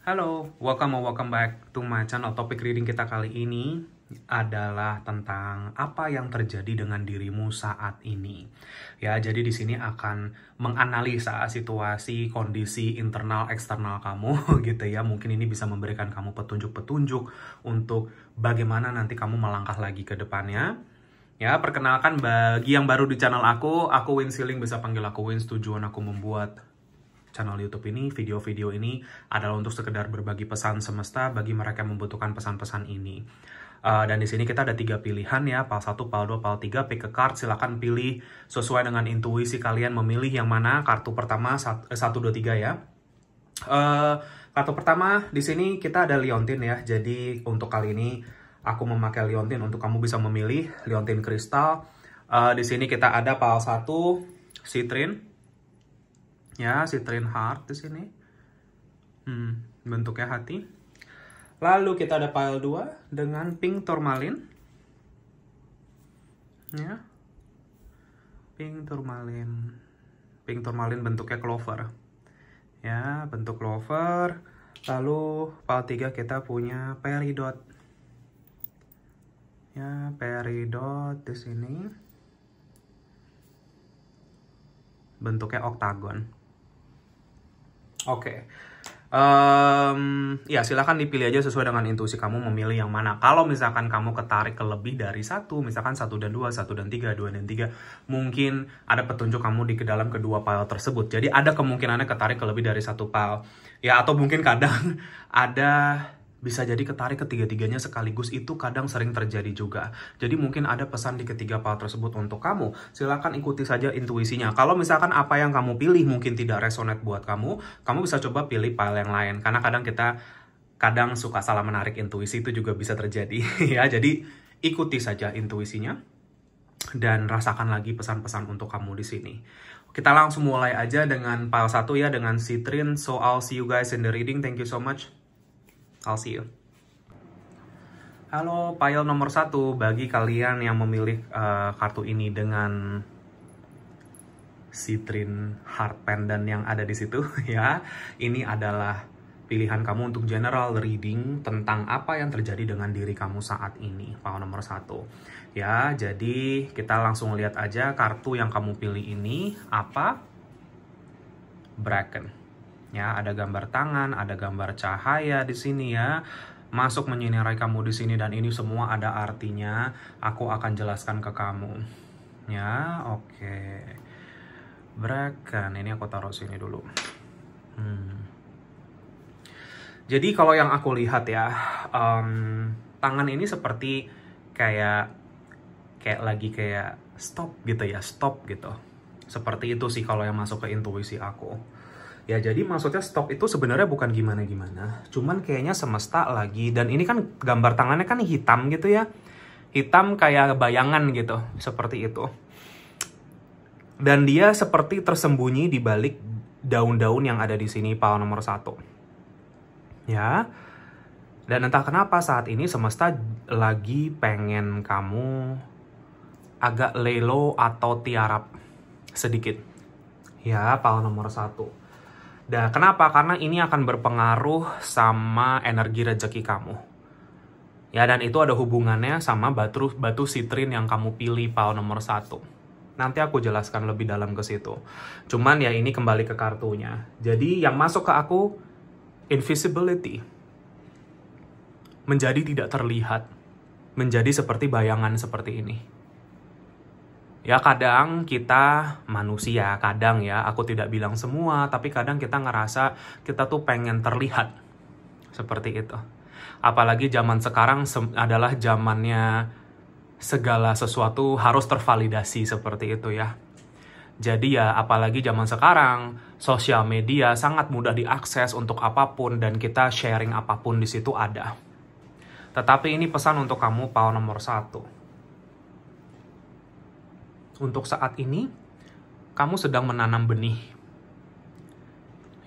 Halo, welcome or welcome back to my channel. Topik reading kita kali ini adalah tentang apa yang terjadi dengan dirimu saat ini. Ya, jadi di sini akan menganalisa situasi, kondisi internal eksternal kamu gitu ya. Mungkin ini bisa memberikan kamu petunjuk-petunjuk untuk bagaimana nanti kamu melangkah lagi ke depannya. Ya, perkenalkan bagi yang baru di channel aku, aku Win Siling bisa panggil aku Win, Tujuan aku membuat channel YouTube ini, video-video ini adalah untuk sekedar berbagi pesan semesta bagi mereka yang membutuhkan pesan-pesan ini. Uh, dan di sini kita ada tiga pilihan ya, pal 1, pal 2, pal 3, pick a card, silahkan pilih sesuai dengan intuisi kalian memilih yang mana kartu pertama 1, 2, 3 ya. Uh, kartu pertama di sini kita ada liontin ya, jadi untuk kali ini aku memakai liontin untuk kamu bisa memilih liontin kristal. Uh, di sini kita ada pal 1, citrin, ya si train heart di sini hmm, bentuknya hati lalu kita ada pile 2 dengan pink tourmaline ya pink tourmaline pink tourmaline bentuknya clover ya bentuk clover lalu pile 3 kita punya peridot ya peridot di sini bentuknya oktagon Oke. Okay. Um, ya silahkan dipilih aja sesuai dengan intuisi kamu memilih yang mana. Kalau misalkan kamu ketarik ke lebih dari satu, misalkan satu dan dua, satu dan tiga, dua dan tiga, mungkin ada petunjuk kamu di dalam kedua file tersebut. Jadi ada kemungkinannya ketarik ke lebih dari satu file. Ya atau mungkin kadang ada bisa jadi ketarik ketiga-tiganya sekaligus itu kadang sering terjadi juga. Jadi mungkin ada pesan di ketiga pal tersebut untuk kamu. Silahkan ikuti saja intuisinya. Kalau misalkan apa yang kamu pilih mungkin tidak resonate buat kamu, kamu bisa coba pilih pal yang lain. Karena kadang kita kadang suka salah menarik intuisi itu juga bisa terjadi ya. Jadi ikuti saja intuisinya dan rasakan lagi pesan-pesan untuk kamu di sini. Kita langsung mulai aja dengan pile 1 ya dengan Citrin. So I'll see you guys in the reading. Thank you so much. I'll see you. Halo, pile nomor satu bagi kalian yang memilih uh, kartu ini dengan Citrine heart pendant yang ada di situ ya. Ini adalah pilihan kamu untuk general reading tentang apa yang terjadi dengan diri kamu saat ini. Pile nomor satu. Ya, jadi kita langsung lihat aja kartu yang kamu pilih ini apa? Bracken ya ada gambar tangan ada gambar cahaya di sini ya masuk menyinari kamu di sini dan ini semua ada artinya aku akan jelaskan ke kamu ya oke okay. Brakan ini aku taruh sini dulu hmm. jadi kalau yang aku lihat ya um, tangan ini seperti kayak kayak lagi kayak stop gitu ya stop gitu seperti itu sih kalau yang masuk ke intuisi aku Ya jadi maksudnya stop itu sebenarnya bukan gimana-gimana, cuman kayaknya semesta lagi dan ini kan gambar tangannya kan hitam gitu ya. Hitam kayak bayangan gitu, seperti itu. Dan dia seperti tersembunyi di balik daun-daun yang ada di sini pal nomor satu. Ya. Dan entah kenapa saat ini semesta lagi pengen kamu agak lelo atau tiarap sedikit. Ya, pal nomor satu dan kenapa? Karena ini akan berpengaruh sama energi rezeki kamu. Ya, dan itu ada hubungannya sama batu, batu sitrin yang kamu pilih pal nomor satu. Nanti aku jelaskan lebih dalam ke situ. Cuman ya ini kembali ke kartunya. Jadi yang masuk ke aku, invisibility. Menjadi tidak terlihat. Menjadi seperti bayangan seperti ini Ya kadang kita manusia, kadang ya, aku tidak bilang semua, tapi kadang kita ngerasa kita tuh pengen terlihat seperti itu. Apalagi zaman sekarang adalah zamannya segala sesuatu harus tervalidasi seperti itu ya. Jadi ya apalagi zaman sekarang, sosial media sangat mudah diakses untuk apapun dan kita sharing apapun di situ ada. Tetapi ini pesan untuk kamu, pau nomor satu untuk saat ini kamu sedang menanam benih.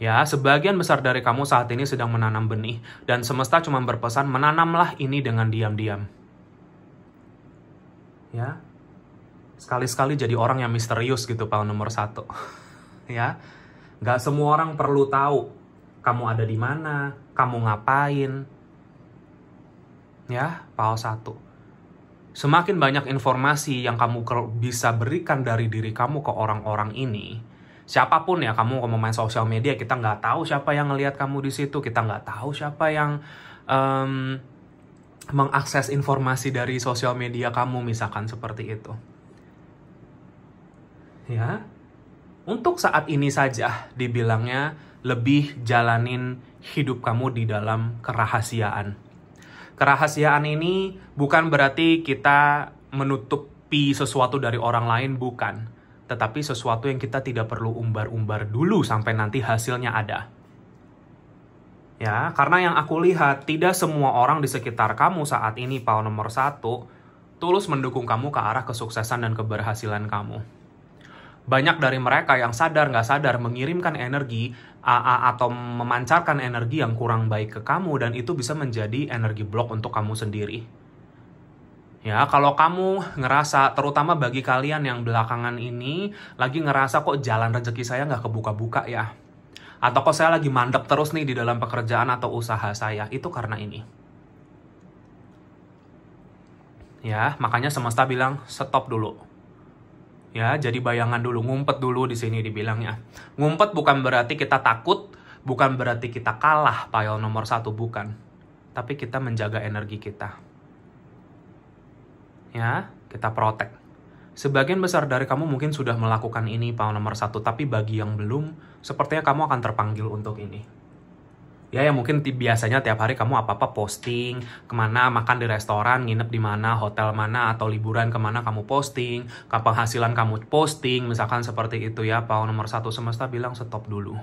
Ya, sebagian besar dari kamu saat ini sedang menanam benih dan semesta cuma berpesan menanamlah ini dengan diam-diam. Ya, sekali-sekali jadi orang yang misterius gitu pal nomor satu. ya, Gak semua orang perlu tahu kamu ada di mana, kamu ngapain. Ya, pal satu. Semakin banyak informasi yang kamu bisa berikan dari diri kamu ke orang-orang ini, siapapun ya kamu mau main sosial media kita nggak tahu siapa yang ngelihat kamu di situ, kita nggak tahu siapa yang um, mengakses informasi dari sosial media kamu misalkan seperti itu. Ya, untuk saat ini saja dibilangnya lebih jalanin hidup kamu di dalam kerahasiaan Kerahasiaan ini bukan berarti kita menutupi sesuatu dari orang lain, bukan. Tetapi sesuatu yang kita tidak perlu umbar-umbar dulu sampai nanti hasilnya ada. Ya, karena yang aku lihat, tidak semua orang di sekitar kamu saat ini, Paul nomor satu, tulus mendukung kamu ke arah kesuksesan dan keberhasilan kamu banyak dari mereka yang sadar nggak sadar mengirimkan energi AA atau memancarkan energi yang kurang baik ke kamu dan itu bisa menjadi energi blok untuk kamu sendiri. Ya, kalau kamu ngerasa, terutama bagi kalian yang belakangan ini lagi ngerasa kok jalan rezeki saya nggak kebuka-buka ya, atau kok saya lagi mandep terus nih di dalam pekerjaan atau usaha saya, itu karena ini ya makanya semesta bilang stop dulu Ya, jadi bayangan dulu, ngumpet dulu di sini dibilangnya. Ngumpet bukan berarti kita takut, bukan berarti kita kalah pile nomor satu, bukan. Tapi kita menjaga energi kita. Ya, kita protek. Sebagian besar dari kamu mungkin sudah melakukan ini pile nomor satu, tapi bagi yang belum, sepertinya kamu akan terpanggil untuk ini ya yang mungkin biasanya tiap hari kamu apa-apa posting, kemana makan di restoran, nginep di mana, hotel mana, atau liburan kemana kamu posting, kapan hasilan kamu posting, misalkan seperti itu ya, pau nomor satu semesta bilang stop dulu.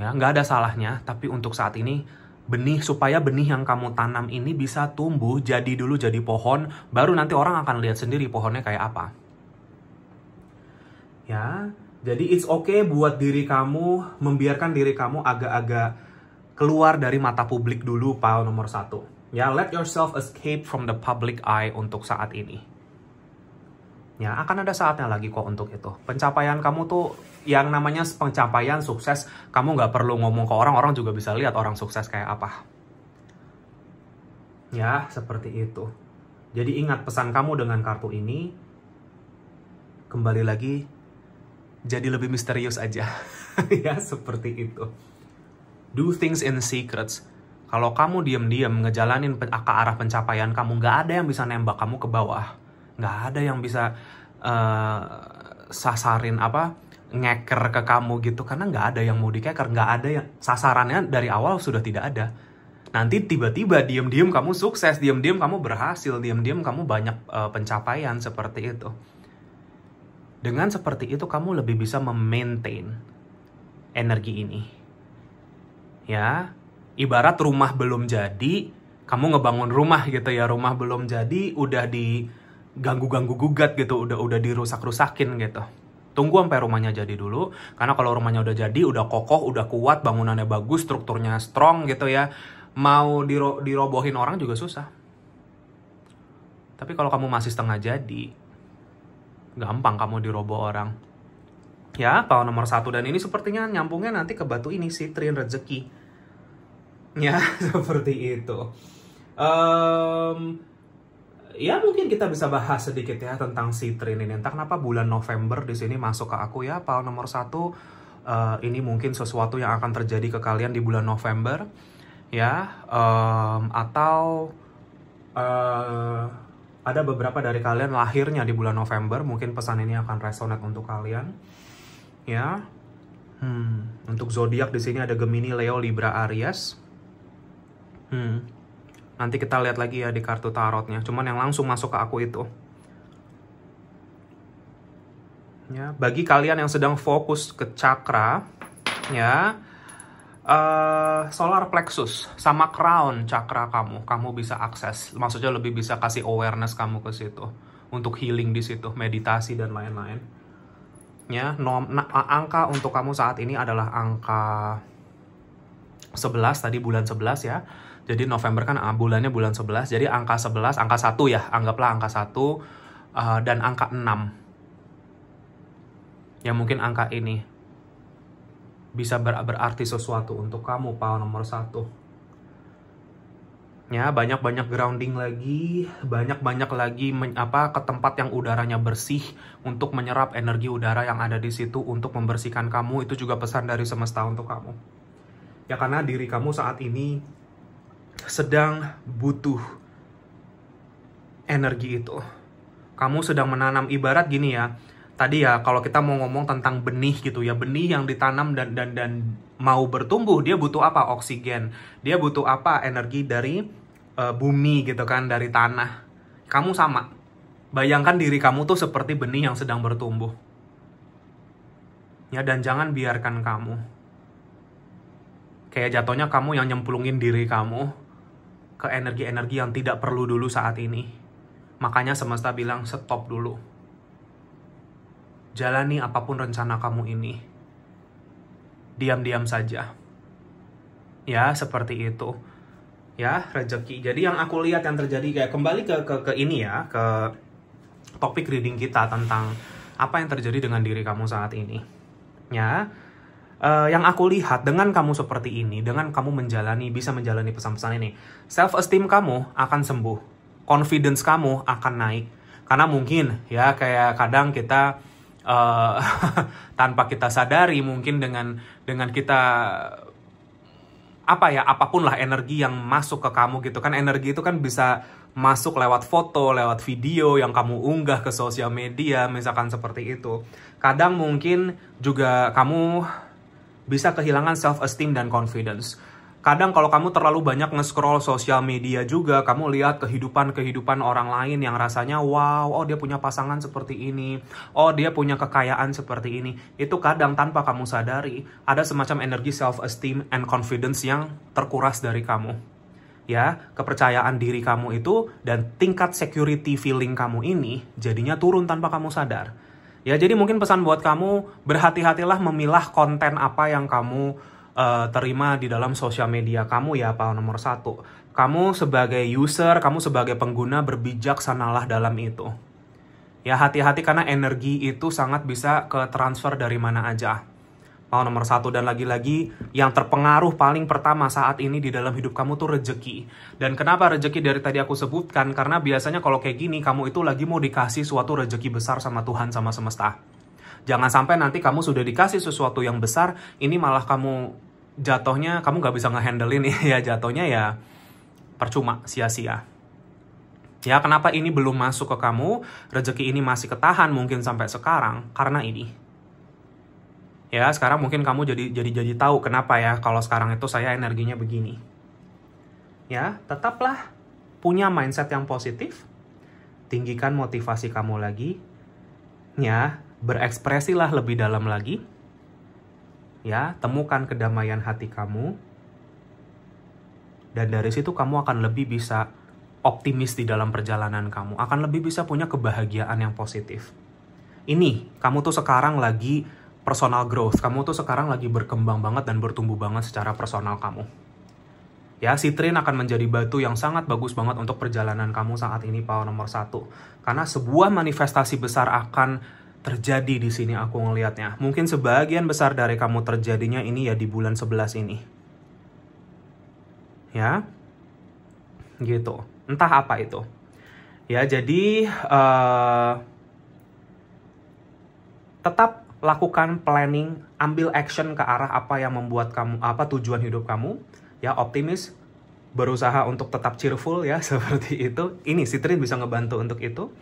Ya, nggak ada salahnya, tapi untuk saat ini benih supaya benih yang kamu tanam ini bisa tumbuh jadi dulu jadi pohon baru nanti orang akan lihat sendiri pohonnya kayak apa ya jadi it's okay buat diri kamu membiarkan diri kamu agak-agak keluar dari mata publik dulu pal nomor satu. Ya, let yourself escape from the public eye untuk saat ini. Ya, akan ada saatnya lagi kok untuk itu. Pencapaian kamu tuh yang namanya pencapaian sukses, kamu nggak perlu ngomong ke orang, orang juga bisa lihat orang sukses kayak apa. Ya, seperti itu. Jadi ingat pesan kamu dengan kartu ini, kembali lagi jadi lebih misterius aja. ya, seperti itu. Do things in secrets. Kalau kamu diam-diam ngejalanin ke arah pencapaian kamu, nggak ada yang bisa nembak kamu ke bawah. Nggak ada yang bisa uh, sasarin apa ngeker ke kamu gitu karena nggak ada yang mau dikeker nggak ada yang sasarannya dari awal sudah tidak ada nanti tiba-tiba diam-diam kamu sukses diam-diam kamu berhasil diam-diam kamu banyak uh, pencapaian seperti itu dengan seperti itu kamu lebih bisa memaintain energi ini. Ya, ibarat rumah belum jadi, kamu ngebangun rumah gitu ya, rumah belum jadi udah diganggu-ganggu gugat gitu, udah udah dirusak-rusakin gitu. Tunggu sampai rumahnya jadi dulu, karena kalau rumahnya udah jadi, udah kokoh, udah kuat, bangunannya bagus, strukturnya strong gitu ya. Mau diro dirobohin orang juga susah. Tapi kalau kamu masih setengah jadi, gampang kamu diroboh orang. Ya, pau nomor satu. Dan ini sepertinya nyambungnya nanti ke batu ini, trin rezeki. Ya, seperti itu. Um, ya mungkin kita bisa bahas sedikit ya tentang trin ini. Entah kenapa bulan November di sini masuk ke aku ya, pau nomor satu. Uh, ini mungkin sesuatu yang akan terjadi ke kalian di bulan November ya um, atau eh, ada beberapa dari kalian lahirnya di bulan November, mungkin pesan ini akan resonate untuk kalian. Ya. Hmm, untuk zodiak di sini ada Gemini, Leo, Libra, Aries. Hmm. Nanti kita lihat lagi ya di kartu tarotnya. Cuman yang langsung masuk ke aku itu. Ya, bagi kalian yang sedang fokus ke cakra, ya, uh, solar plexus sama crown cakra kamu, kamu bisa akses. Maksudnya lebih bisa kasih awareness kamu ke situ untuk healing di situ, meditasi dan lain-lain. Ya, nom, na, angka untuk kamu saat ini adalah angka 11 tadi bulan 11 ya. Jadi November kan ah, bulannya bulan 11. Jadi angka 11, angka 1 ya, anggaplah angka 1 uh, eh, dan angka 6. Ya mungkin angka ini bisa ber berarti sesuatu untuk kamu pal nomor satu ya banyak-banyak grounding lagi banyak-banyak lagi apa ke tempat yang udaranya bersih untuk menyerap energi udara yang ada di situ untuk membersihkan kamu itu juga pesan dari semesta untuk kamu ya karena diri kamu saat ini sedang butuh energi itu kamu sedang menanam ibarat gini ya tadi ya kalau kita mau ngomong tentang benih gitu ya benih yang ditanam dan dan dan mau bertumbuh dia butuh apa oksigen dia butuh apa energi dari uh, bumi gitu kan dari tanah kamu sama bayangkan diri kamu tuh seperti benih yang sedang bertumbuh ya dan jangan biarkan kamu kayak jatuhnya kamu yang nyemplungin diri kamu ke energi-energi yang tidak perlu dulu saat ini makanya semesta bilang stop dulu jalani apapun rencana kamu ini. Diam-diam saja. Ya, seperti itu. Ya, rezeki. Jadi yang aku lihat yang terjadi kayak kembali ke ke, ke ini ya, ke topik reading kita tentang apa yang terjadi dengan diri kamu saat ini. Ya. Uh, yang aku lihat dengan kamu seperti ini, dengan kamu menjalani bisa menjalani pesan-pesan ini, self esteem kamu akan sembuh, confidence kamu akan naik. Karena mungkin ya kayak kadang kita Eh, tanpa kita sadari mungkin dengan dengan kita apa ya apapun lah energi yang masuk ke kamu gitu kan energi itu kan bisa masuk lewat foto lewat video yang kamu unggah ke sosial media misalkan seperti itu kadang mungkin juga kamu bisa kehilangan self esteem dan confidence kadang kalau kamu terlalu banyak nge-scroll sosial media juga, kamu lihat kehidupan-kehidupan orang lain yang rasanya wow, oh dia punya pasangan seperti ini, oh dia punya kekayaan seperti ini. Itu kadang tanpa kamu sadari, ada semacam energi self-esteem and confidence yang terkuras dari kamu. Ya, kepercayaan diri kamu itu dan tingkat security feeling kamu ini jadinya turun tanpa kamu sadar. Ya, jadi mungkin pesan buat kamu, berhati-hatilah memilah konten apa yang kamu uh, terima di dalam sosial media kamu ya apa nomor satu. Kamu sebagai user, kamu sebagai pengguna sanalah dalam itu. Ya hati-hati karena energi itu sangat bisa ke transfer dari mana aja. Mau nomor satu dan lagi-lagi yang terpengaruh paling pertama saat ini di dalam hidup kamu tuh rejeki. Dan kenapa rejeki dari tadi aku sebutkan? Karena biasanya kalau kayak gini kamu itu lagi mau dikasih suatu rejeki besar sama Tuhan sama semesta. Jangan sampai nanti kamu sudah dikasih sesuatu yang besar, ini malah kamu Jatohnya kamu gak bisa ini ya jatohnya ya percuma sia-sia ya kenapa ini belum masuk ke kamu rezeki ini masih ketahan mungkin sampai sekarang karena ini ya sekarang mungkin kamu jadi jadi jadi tahu kenapa ya kalau sekarang itu saya energinya begini ya tetaplah punya mindset yang positif tinggikan motivasi kamu lagi ya berekspresilah lebih dalam lagi ya temukan kedamaian hati kamu dan dari situ kamu akan lebih bisa optimis di dalam perjalanan kamu akan lebih bisa punya kebahagiaan yang positif ini kamu tuh sekarang lagi personal growth kamu tuh sekarang lagi berkembang banget dan bertumbuh banget secara personal kamu Ya, Citrin akan menjadi batu yang sangat bagus banget untuk perjalanan kamu saat ini, power nomor satu. Karena sebuah manifestasi besar akan terjadi di sini aku ngelihatnya. Mungkin sebagian besar dari kamu terjadinya ini ya di bulan 11 ini. Ya. Gitu. Entah apa itu. Ya, jadi uh, tetap lakukan planning, ambil action ke arah apa yang membuat kamu apa tujuan hidup kamu. Ya, optimis, berusaha untuk tetap cheerful ya seperti itu. Ini Citrin bisa ngebantu untuk itu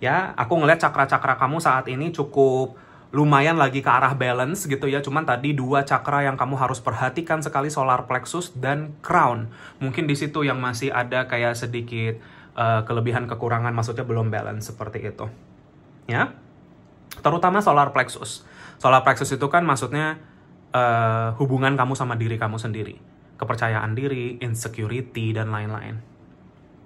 ya aku ngeliat cakra-cakra kamu saat ini cukup lumayan lagi ke arah balance gitu ya. Cuman tadi dua cakra yang kamu harus perhatikan sekali solar plexus dan crown. Mungkin di situ yang masih ada kayak sedikit uh, kelebihan kekurangan maksudnya belum balance seperti itu. Ya. Terutama solar plexus. Solar plexus itu kan maksudnya uh, hubungan kamu sama diri kamu sendiri. Kepercayaan diri, insecurity dan lain-lain.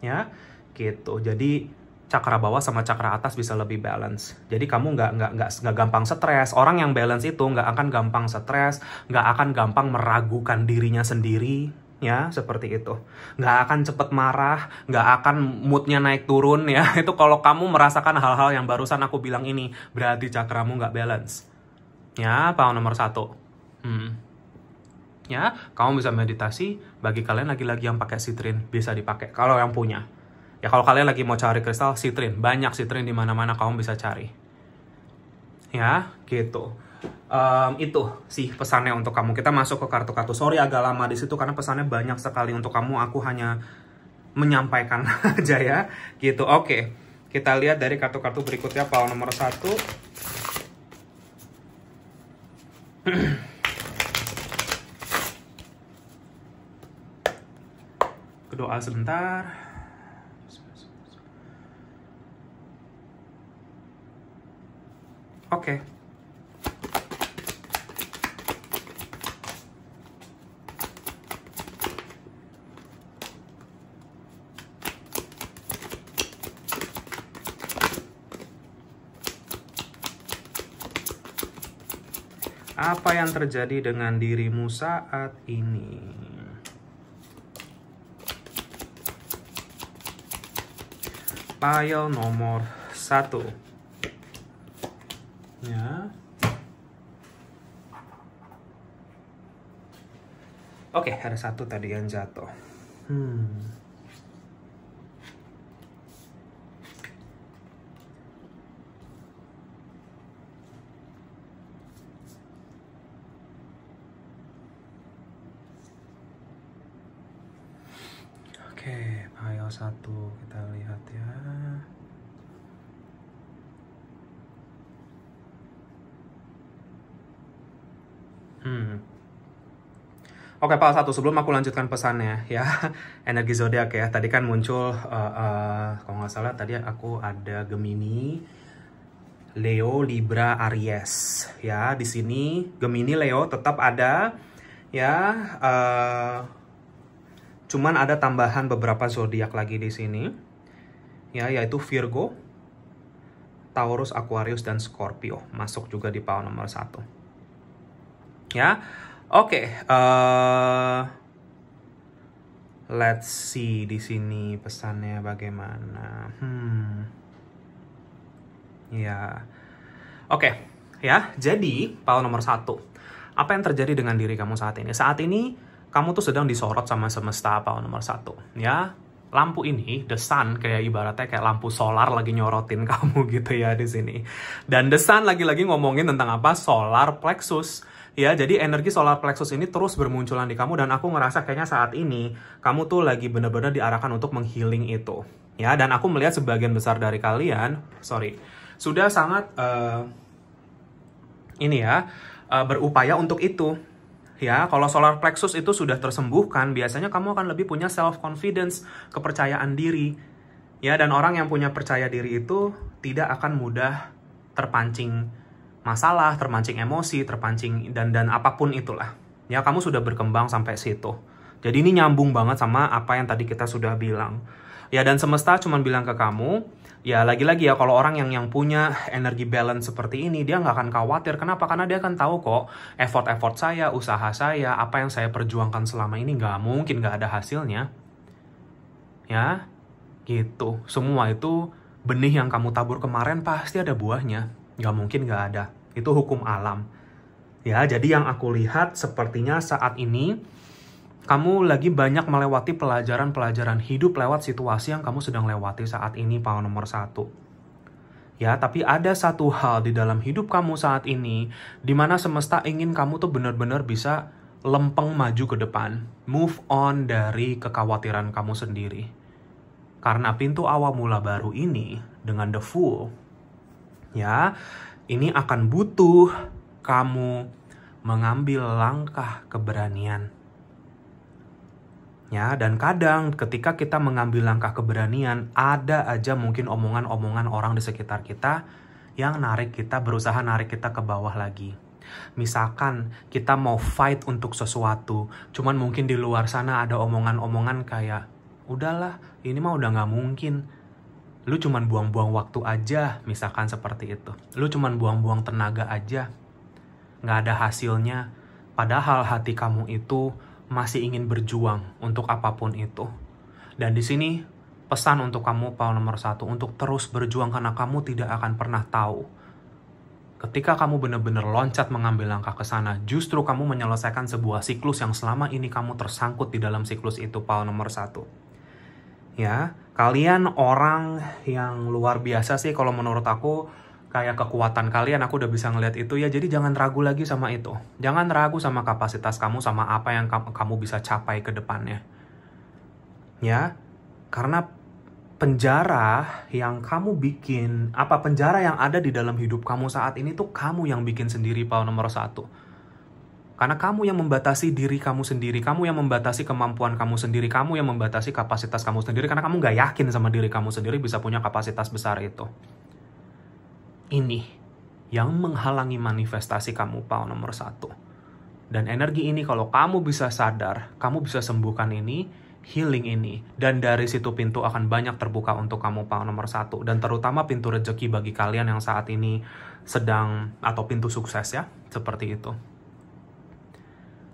Ya. Gitu. Jadi cakra bawah sama cakra atas bisa lebih balance. Jadi kamu nggak nggak nggak nggak gampang stres. Orang yang balance itu nggak akan gampang stres, nggak akan gampang meragukan dirinya sendiri, ya seperti itu. Nggak akan cepet marah, nggak akan moodnya naik turun ya. Itu kalau kamu merasakan hal-hal yang barusan aku bilang ini, berarti cakramu nggak balance. Ya, paham nomor satu. Hmm. Ya, kamu bisa meditasi. Bagi kalian lagi-lagi yang pakai sitrin bisa dipakai. Kalau yang punya Ya kalau kalian lagi mau cari kristal, sitrin. Banyak sitrin di mana-mana kamu bisa cari. Ya, gitu. Um, itu sih pesannya untuk kamu. Kita masuk ke kartu-kartu. Sorry agak lama di situ karena pesannya banyak sekali untuk kamu. Aku hanya menyampaikan aja ya. Gitu. Oke. Okay. Kita lihat dari kartu-kartu berikutnya Pau nomor satu. kedua sebentar. Oke. Okay. Apa yang terjadi dengan dirimu saat ini? Pile nomor satu ya Oke, okay, ada satu tadi yang jatuh. Hmm. Oke, okay, file satu kita lihat ya. Hmm. Oke Pak satu sebelum aku lanjutkan pesannya ya energi zodiak ya tadi kan muncul uh, uh, kalau nggak salah tadi aku ada Gemini, Leo, Libra, Aries ya di sini Gemini, Leo tetap ada ya uh, cuman ada tambahan beberapa zodiak lagi di sini ya yaitu Virgo, Taurus, Aquarius dan Scorpio masuk juga di pau nomor satu ya. Oke, okay, uh, eh, let's see di sini pesannya bagaimana. Hmm, ya, yeah. oke, okay, ya. Jadi pal nomor satu, apa yang terjadi dengan diri kamu saat ini? Saat ini kamu tuh sedang disorot sama semesta pal nomor satu, ya. Lampu ini, the sun, kayak ibaratnya kayak lampu solar lagi nyorotin kamu gitu ya di sini. Dan the sun lagi-lagi ngomongin tentang apa? Solar plexus Ya, jadi energi solar plexus ini terus bermunculan di kamu dan aku ngerasa kayaknya saat ini kamu tuh lagi bener-bener diarahkan untuk menghealing itu. Ya, dan aku melihat sebagian besar dari kalian, sorry, sudah sangat uh, ini ya, uh, berupaya untuk itu. Ya, kalau solar plexus itu sudah tersembuhkan, biasanya kamu akan lebih punya self confidence, kepercayaan diri. Ya, dan orang yang punya percaya diri itu tidak akan mudah terpancing masalah, terpancing emosi, terpancing dan dan apapun itulah. Ya, kamu sudah berkembang sampai situ. Jadi ini nyambung banget sama apa yang tadi kita sudah bilang. Ya dan semesta cuma bilang ke kamu, ya lagi-lagi ya kalau orang yang yang punya energi balance seperti ini dia nggak akan khawatir. Kenapa? Karena dia akan tahu kok effort-effort saya, usaha saya, apa yang saya perjuangkan selama ini nggak mungkin nggak ada hasilnya. Ya, gitu. Semua itu benih yang kamu tabur kemarin pasti ada buahnya nggak mungkin nggak ada. Itu hukum alam. Ya, jadi yang aku lihat sepertinya saat ini kamu lagi banyak melewati pelajaran-pelajaran hidup lewat situasi yang kamu sedang lewati saat ini, Pak nomor satu. Ya, tapi ada satu hal di dalam hidup kamu saat ini, di mana semesta ingin kamu tuh benar-benar bisa lempeng maju ke depan. Move on dari kekhawatiran kamu sendiri. Karena pintu awal mula baru ini, dengan The Fool, Ya, ini akan butuh kamu mengambil langkah keberanian. Ya, dan kadang ketika kita mengambil langkah keberanian, ada aja mungkin omongan-omongan orang di sekitar kita yang narik kita, berusaha narik kita ke bawah lagi. Misalkan kita mau fight untuk sesuatu, cuman mungkin di luar sana ada omongan-omongan kayak, udahlah, ini mah udah nggak mungkin, lu cuman buang-buang waktu aja misalkan seperti itu lu cuman buang-buang tenaga aja nggak ada hasilnya padahal hati kamu itu masih ingin berjuang untuk apapun itu dan di sini pesan untuk kamu Paul nomor satu untuk terus berjuang karena kamu tidak akan pernah tahu ketika kamu benar-benar loncat mengambil langkah ke sana justru kamu menyelesaikan sebuah siklus yang selama ini kamu tersangkut di dalam siklus itu Paul nomor satu ya kalian orang yang luar biasa sih kalau menurut aku kayak kekuatan kalian aku udah bisa ngeliat itu ya jadi jangan ragu lagi sama itu jangan ragu sama kapasitas kamu sama apa yang kamu bisa capai ke depannya ya karena penjara yang kamu bikin apa penjara yang ada di dalam hidup kamu saat ini tuh kamu yang bikin sendiri pau nomor satu karena kamu yang membatasi diri kamu sendiri, kamu yang membatasi kemampuan kamu sendiri, kamu yang membatasi kapasitas kamu sendiri, karena kamu nggak yakin sama diri kamu sendiri bisa punya kapasitas besar itu. Ini yang menghalangi manifestasi kamu, Pak nomor satu. Dan energi ini kalau kamu bisa sadar, kamu bisa sembuhkan ini, healing ini. Dan dari situ pintu akan banyak terbuka untuk kamu, Pak nomor satu. Dan terutama pintu rejeki bagi kalian yang saat ini sedang, atau pintu sukses ya, seperti itu.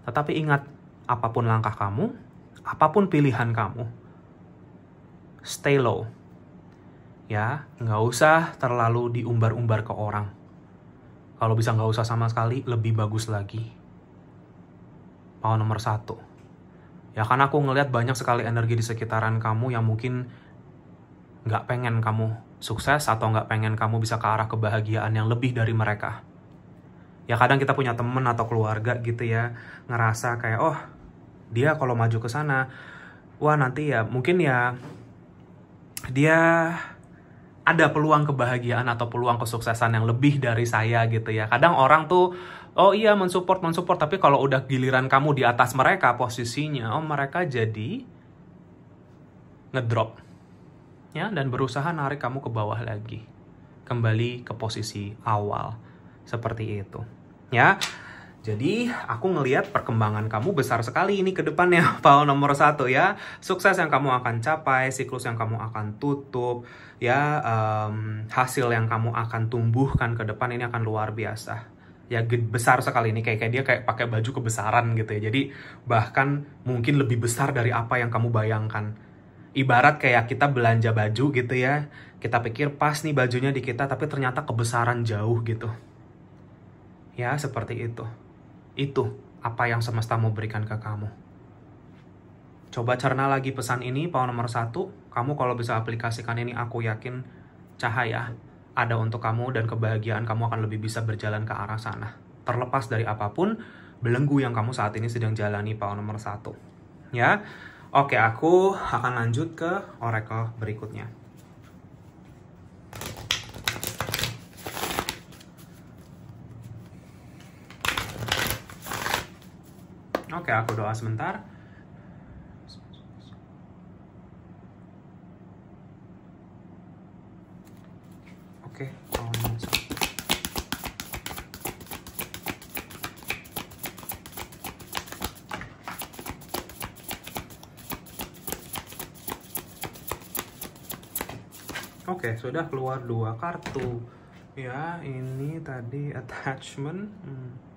Tetapi ingat, apapun langkah kamu, apapun pilihan kamu, stay low. Ya, nggak usah terlalu diumbar-umbar ke orang. Kalau bisa nggak usah sama sekali, lebih bagus lagi. Mau nomor satu. Ya, karena aku ngelihat banyak sekali energi di sekitaran kamu yang mungkin nggak pengen kamu sukses atau nggak pengen kamu bisa ke arah kebahagiaan yang lebih dari mereka ya kadang kita punya temen atau keluarga gitu ya ngerasa kayak oh dia kalau maju ke sana wah nanti ya mungkin ya dia ada peluang kebahagiaan atau peluang kesuksesan yang lebih dari saya gitu ya. Kadang orang tuh oh iya mensupport mensupport tapi kalau udah giliran kamu di atas mereka posisinya, oh mereka jadi ngedrop. Ya, dan berusaha narik kamu ke bawah lagi. Kembali ke posisi awal. Seperti itu. Ya. Jadi aku ngelihat perkembangan kamu besar sekali ini ke depannya Paul nomor satu ya sukses yang kamu akan capai siklus yang kamu akan tutup ya um, hasil yang kamu akan tumbuhkan ke depan ini akan luar biasa ya besar sekali ini kayak kayak dia kayak pakai baju kebesaran gitu ya jadi bahkan mungkin lebih besar dari apa yang kamu bayangkan ibarat kayak kita belanja baju gitu ya kita pikir pas nih bajunya di kita tapi ternyata kebesaran jauh gitu Ya, seperti itu. Itu apa yang semesta mau berikan ke kamu. Coba cerna lagi pesan ini, poin nomor satu. Kamu kalau bisa aplikasikan ini, aku yakin cahaya ada untuk kamu dan kebahagiaan kamu akan lebih bisa berjalan ke arah sana. Terlepas dari apapun, belenggu yang kamu saat ini sedang jalani, poin nomor satu. Ya, oke aku akan lanjut ke oracle berikutnya. Oke, aku doa sebentar. Oke, Oke, Oke, sudah keluar dua kartu. Ya, ini tadi attachment. Hmm.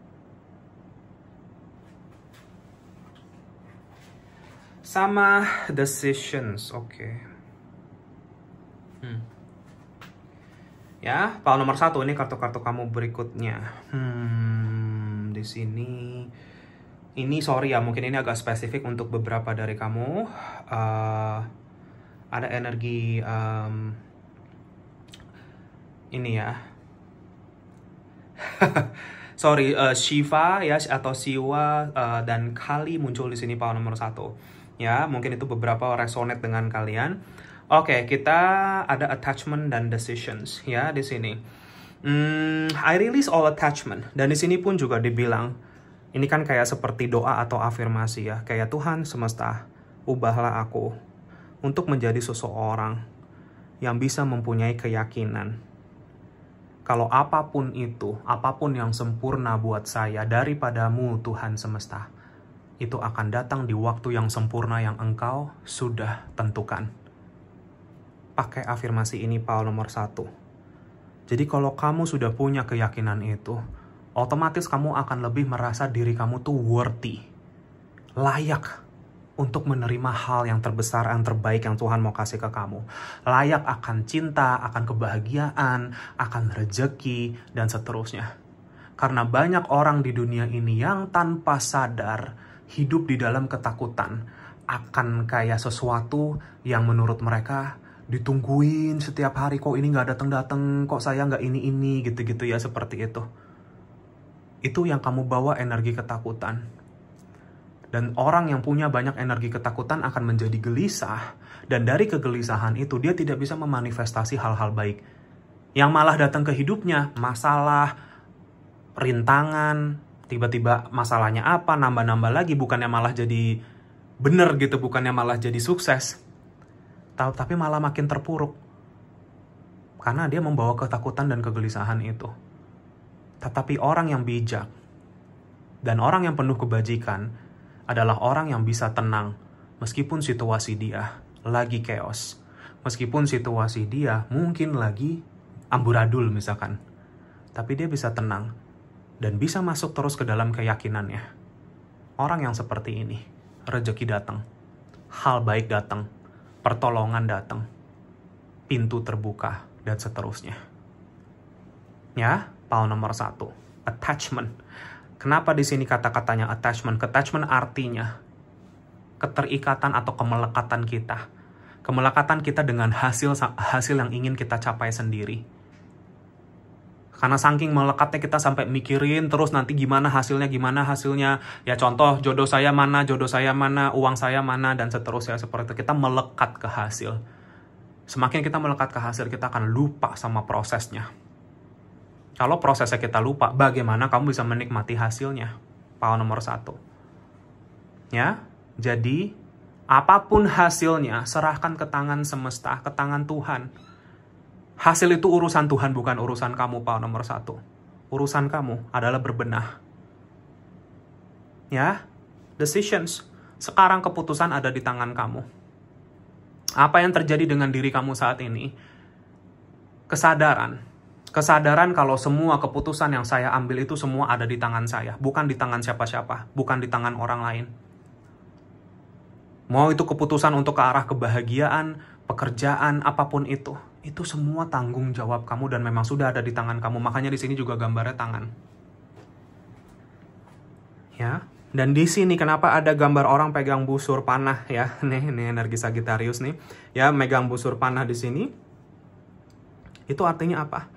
sama decisions oke okay. hmm. ya pal nomor satu ini kartu-kartu kamu berikutnya hmm, di sini ini sorry ya mungkin ini agak spesifik untuk beberapa dari kamu uh, ada energi um, ini ya sorry uh, Shiva ya atau Siwa uh, dan Kali muncul di sini pal nomor satu ya mungkin itu beberapa resonate dengan kalian oke okay, kita ada attachment dan decisions ya di sini hmm, I release all attachment dan di sini pun juga dibilang ini kan kayak seperti doa atau afirmasi ya kayak Tuhan semesta ubahlah aku untuk menjadi seseorang yang bisa mempunyai keyakinan kalau apapun itu, apapun yang sempurna buat saya daripadamu Tuhan semesta itu akan datang di waktu yang sempurna yang engkau sudah tentukan. Pakai afirmasi ini Paul nomor satu. Jadi kalau kamu sudah punya keyakinan itu, otomatis kamu akan lebih merasa diri kamu tuh worthy, layak untuk menerima hal yang terbesar yang terbaik yang Tuhan mau kasih ke kamu. Layak akan cinta, akan kebahagiaan, akan rejeki, dan seterusnya. Karena banyak orang di dunia ini yang tanpa sadar hidup di dalam ketakutan akan kayak sesuatu yang menurut mereka ditungguin setiap hari kok ini nggak datang datang kok saya nggak ini ini gitu gitu ya seperti itu itu yang kamu bawa energi ketakutan dan orang yang punya banyak energi ketakutan akan menjadi gelisah dan dari kegelisahan itu dia tidak bisa memanifestasi hal-hal baik yang malah datang ke hidupnya masalah rintangan tiba-tiba masalahnya apa, nambah-nambah lagi, bukannya malah jadi bener gitu, bukannya malah jadi sukses. tapi malah makin terpuruk. Karena dia membawa ketakutan dan kegelisahan itu. Tetapi orang yang bijak dan orang yang penuh kebajikan adalah orang yang bisa tenang meskipun situasi dia lagi chaos. Meskipun situasi dia mungkin lagi amburadul misalkan. Tapi dia bisa tenang dan bisa masuk terus ke dalam keyakinannya. Orang yang seperti ini, rejeki datang, hal baik datang, pertolongan datang, pintu terbuka, dan seterusnya. Ya, pal nomor satu, attachment. Kenapa di sini kata-katanya attachment? Attachment artinya keterikatan atau kemelekatan kita. Kemelekatan kita dengan hasil hasil yang ingin kita capai sendiri karena saking melekatnya kita sampai mikirin terus nanti gimana hasilnya, gimana hasilnya. Ya contoh jodoh saya mana, jodoh saya mana, uang saya mana, dan seterusnya seperti itu. Kita melekat ke hasil. Semakin kita melekat ke hasil, kita akan lupa sama prosesnya. Kalau prosesnya kita lupa, bagaimana kamu bisa menikmati hasilnya? Pau nomor satu. Ya, jadi apapun hasilnya, serahkan ke tangan semesta, ke tangan Tuhan Hasil itu urusan Tuhan, bukan urusan kamu, Pak, nomor satu. Urusan kamu adalah berbenah. Ya, decisions. Sekarang keputusan ada di tangan kamu. Apa yang terjadi dengan diri kamu saat ini? Kesadaran. Kesadaran kalau semua keputusan yang saya ambil itu semua ada di tangan saya. Bukan di tangan siapa-siapa. Bukan di tangan orang lain. Mau itu keputusan untuk ke arah kebahagiaan, pekerjaan, apapun itu itu semua tanggung jawab kamu dan memang sudah ada di tangan kamu. Makanya di sini juga gambarnya tangan. Ya. Dan di sini kenapa ada gambar orang pegang busur panah ya? Nih, ini energi Sagitarius nih. Ya, megang busur panah di sini. Itu artinya apa?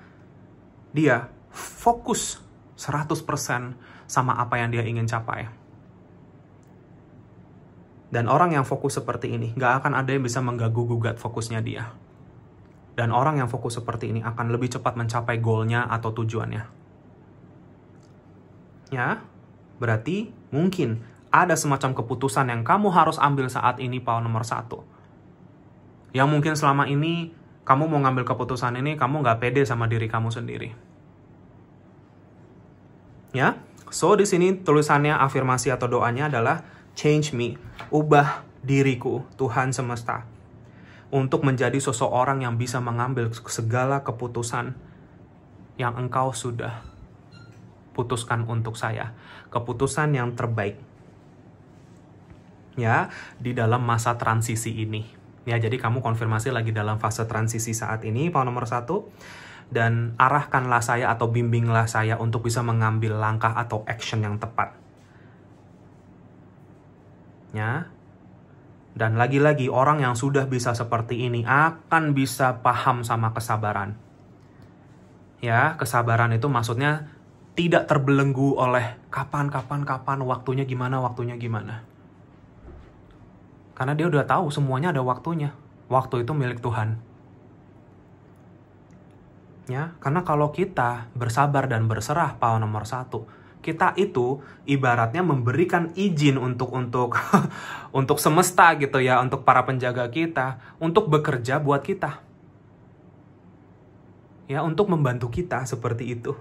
Dia fokus 100% sama apa yang dia ingin capai. Dan orang yang fokus seperti ini, gak akan ada yang bisa mengganggu-gugat fokusnya dia. Dan orang yang fokus seperti ini akan lebih cepat mencapai goalnya atau tujuannya. Ya, berarti mungkin ada semacam keputusan yang kamu harus ambil saat ini pal nomor satu. Yang mungkin selama ini kamu mau ngambil keputusan ini, kamu nggak pede sama diri kamu sendiri. Ya, so di sini tulisannya afirmasi atau doanya adalah change me, ubah diriku, Tuhan semesta untuk menjadi seseorang yang bisa mengambil segala keputusan yang engkau sudah putuskan untuk saya. Keputusan yang terbaik. Ya, di dalam masa transisi ini. Ya, jadi kamu konfirmasi lagi dalam fase transisi saat ini, poin nomor satu. Dan arahkanlah saya atau bimbinglah saya untuk bisa mengambil langkah atau action yang tepat. Ya, dan lagi-lagi orang yang sudah bisa seperti ini akan bisa paham sama kesabaran. Ya, kesabaran itu maksudnya tidak terbelenggu oleh kapan kapan kapan waktunya gimana waktunya gimana. Karena dia udah tahu semuanya ada waktunya. Waktu itu milik Tuhan. Ya, karena kalau kita bersabar dan berserah, pau nomor satu, kita itu ibaratnya memberikan izin untuk untuk untuk semesta gitu ya, untuk para penjaga kita untuk bekerja buat kita. Ya, untuk membantu kita seperti itu.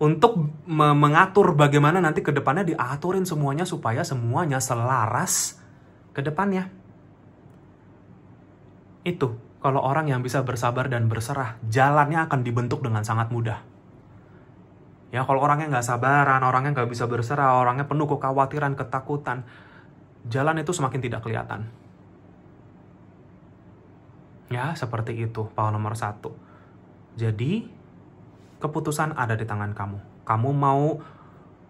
Untuk me mengatur bagaimana nanti ke depannya diaturin semuanya supaya semuanya selaras ke depannya. Itu kalau orang yang bisa bersabar dan berserah, jalannya akan dibentuk dengan sangat mudah. Ya kalau orangnya nggak sabaran, orangnya nggak bisa berserah, orangnya penuh kekhawatiran, ketakutan, jalan itu semakin tidak kelihatan. Ya seperti itu, Paul nomor satu. Jadi keputusan ada di tangan kamu. Kamu mau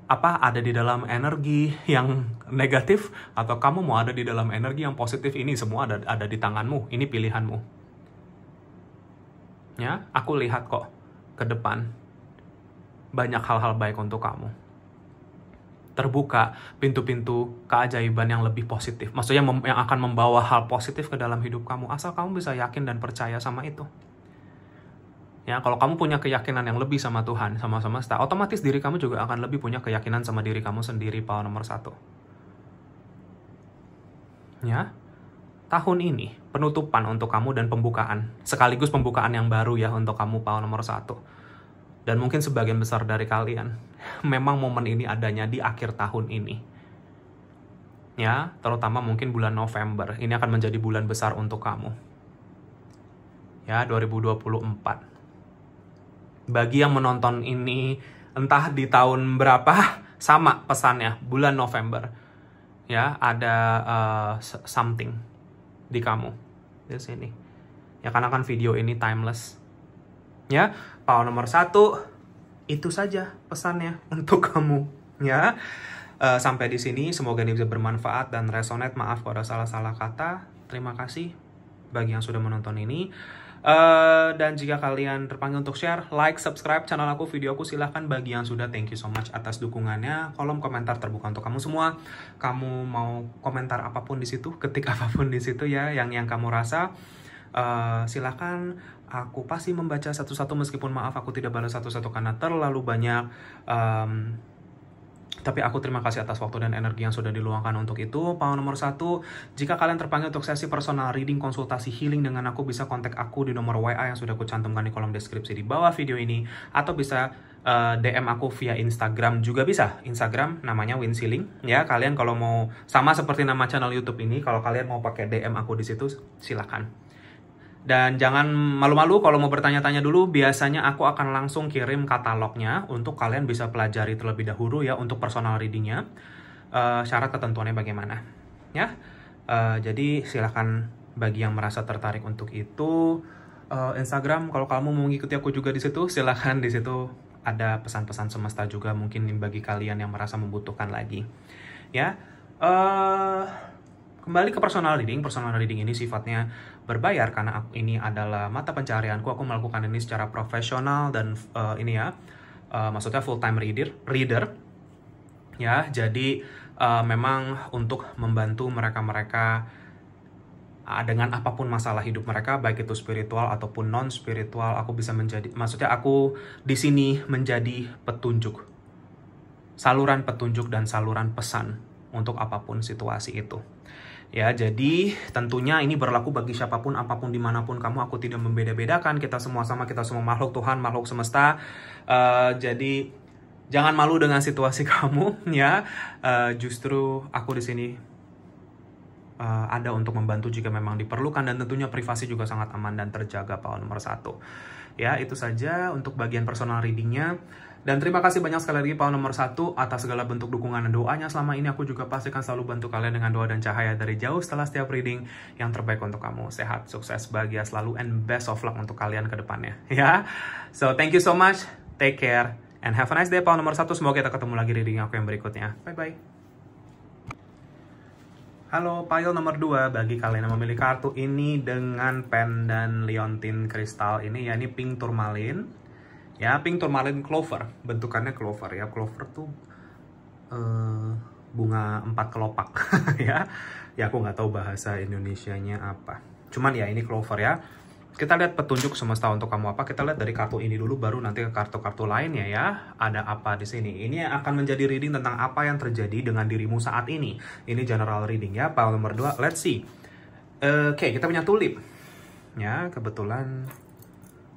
apa ada di dalam energi yang negatif atau kamu mau ada di dalam energi yang positif ini semua ada ada di tanganmu. Ini pilihanmu. Ya, aku lihat kok ke depan banyak hal-hal baik untuk kamu. Terbuka pintu-pintu keajaiban yang lebih positif. Maksudnya yang akan membawa hal positif ke dalam hidup kamu. Asal kamu bisa yakin dan percaya sama itu. Ya, kalau kamu punya keyakinan yang lebih sama Tuhan, sama semesta, otomatis diri kamu juga akan lebih punya keyakinan sama diri kamu sendiri, Paul nomor satu. Ya, tahun ini penutupan untuk kamu dan pembukaan, sekaligus pembukaan yang baru ya untuk kamu, Paul nomor satu dan mungkin sebagian besar dari kalian memang momen ini adanya di akhir tahun ini ya terutama mungkin bulan November ini akan menjadi bulan besar untuk kamu ya 2024 bagi yang menonton ini entah di tahun berapa sama pesannya bulan November ya ada uh, something di kamu di sini ya karena kan video ini timeless Ya, pau nomor satu itu saja pesannya untuk kamu. Ya, uh, sampai di sini semoga ini bisa bermanfaat dan resonate. Maaf kalau ada salah-salah kata. Terima kasih bagi yang sudah menonton ini. Uh, dan jika kalian terpanggil untuk share, like, subscribe channel aku, video aku silahkan bagi yang sudah. Thank you so much atas dukungannya. Kolom komentar terbuka untuk kamu semua. Kamu mau komentar apapun di situ, ketik apapun di situ ya, yang yang kamu rasa. Uh, silahkan Aku pasti membaca satu-satu meskipun maaf aku tidak balas satu-satu karena terlalu banyak. Um, tapi aku terima kasih atas waktu dan energi yang sudah diluangkan untuk itu. Pound nomor satu, jika kalian terpanggil untuk sesi personal reading, konsultasi healing dengan aku, bisa kontak aku di nomor WA yang sudah aku cantumkan di kolom deskripsi di bawah video ini. Atau bisa uh, eh, DM aku via Instagram juga bisa. Instagram namanya Winsiling. Ya, kalian kalau mau, sama seperti nama channel YouTube ini, kalau kalian mau pakai DM aku di situ, silahkan. Dan jangan malu-malu kalau mau bertanya-tanya dulu, biasanya aku akan langsung kirim katalognya untuk kalian bisa pelajari terlebih dahulu ya untuk personal readingnya. Uh, syarat ketentuannya bagaimana, ya? Uh, jadi silahkan bagi yang merasa tertarik untuk itu uh, Instagram kalau kamu mau mengikuti aku juga di situ silahkan di situ ada pesan-pesan semesta juga mungkin bagi kalian yang merasa membutuhkan lagi ya uh, kembali ke personal reading personal reading ini sifatnya berbayar karena aku, ini adalah mata pencarianku aku melakukan ini secara profesional dan uh, ini ya uh, maksudnya full time reader reader ya jadi uh, memang untuk membantu mereka-mereka dengan apapun masalah hidup mereka baik itu spiritual ataupun non spiritual aku bisa menjadi maksudnya aku di sini menjadi petunjuk saluran petunjuk dan saluran pesan untuk apapun situasi itu. Ya, jadi tentunya ini berlaku bagi siapapun, apapun, dimanapun kamu. Aku tidak membeda-bedakan. Kita semua sama, kita semua makhluk Tuhan, makhluk semesta. Uh, jadi jangan malu dengan situasi kamu, ya. Uh, justru aku di sini uh, ada untuk membantu jika memang diperlukan dan tentunya privasi juga sangat aman dan terjaga. Pak nomor satu. Ya, itu saja untuk bagian personal readingnya. Dan terima kasih banyak sekali lagi Paul nomor satu atas segala bentuk dukungan dan doanya selama ini. Aku juga pastikan selalu bantu kalian dengan doa dan cahaya dari jauh setelah setiap reading yang terbaik untuk kamu. Sehat, sukses, bahagia selalu, and best of luck untuk kalian ke depannya. Ya, so thank you so much. Take care. And have a nice day, Paul nomor satu. Semoga kita ketemu lagi reading aku yang berikutnya. Bye-bye. Halo, pile nomor 2 bagi kalian yang memilih kartu ini dengan pendan liontin kristal ini ya pink turmalin ya pink tourmaline clover bentukannya clover ya clover tuh uh, bunga empat kelopak ya ya aku nggak tahu bahasa Indonesia-nya apa cuman ya ini clover ya kita lihat petunjuk semesta untuk kamu apa kita lihat dari kartu ini dulu baru nanti ke kartu-kartu lainnya ya ada apa di sini ini akan menjadi reading tentang apa yang terjadi dengan dirimu saat ini ini general reading ya pile nomor 2 let's see eh, oke okay, kita punya tulip ya kebetulan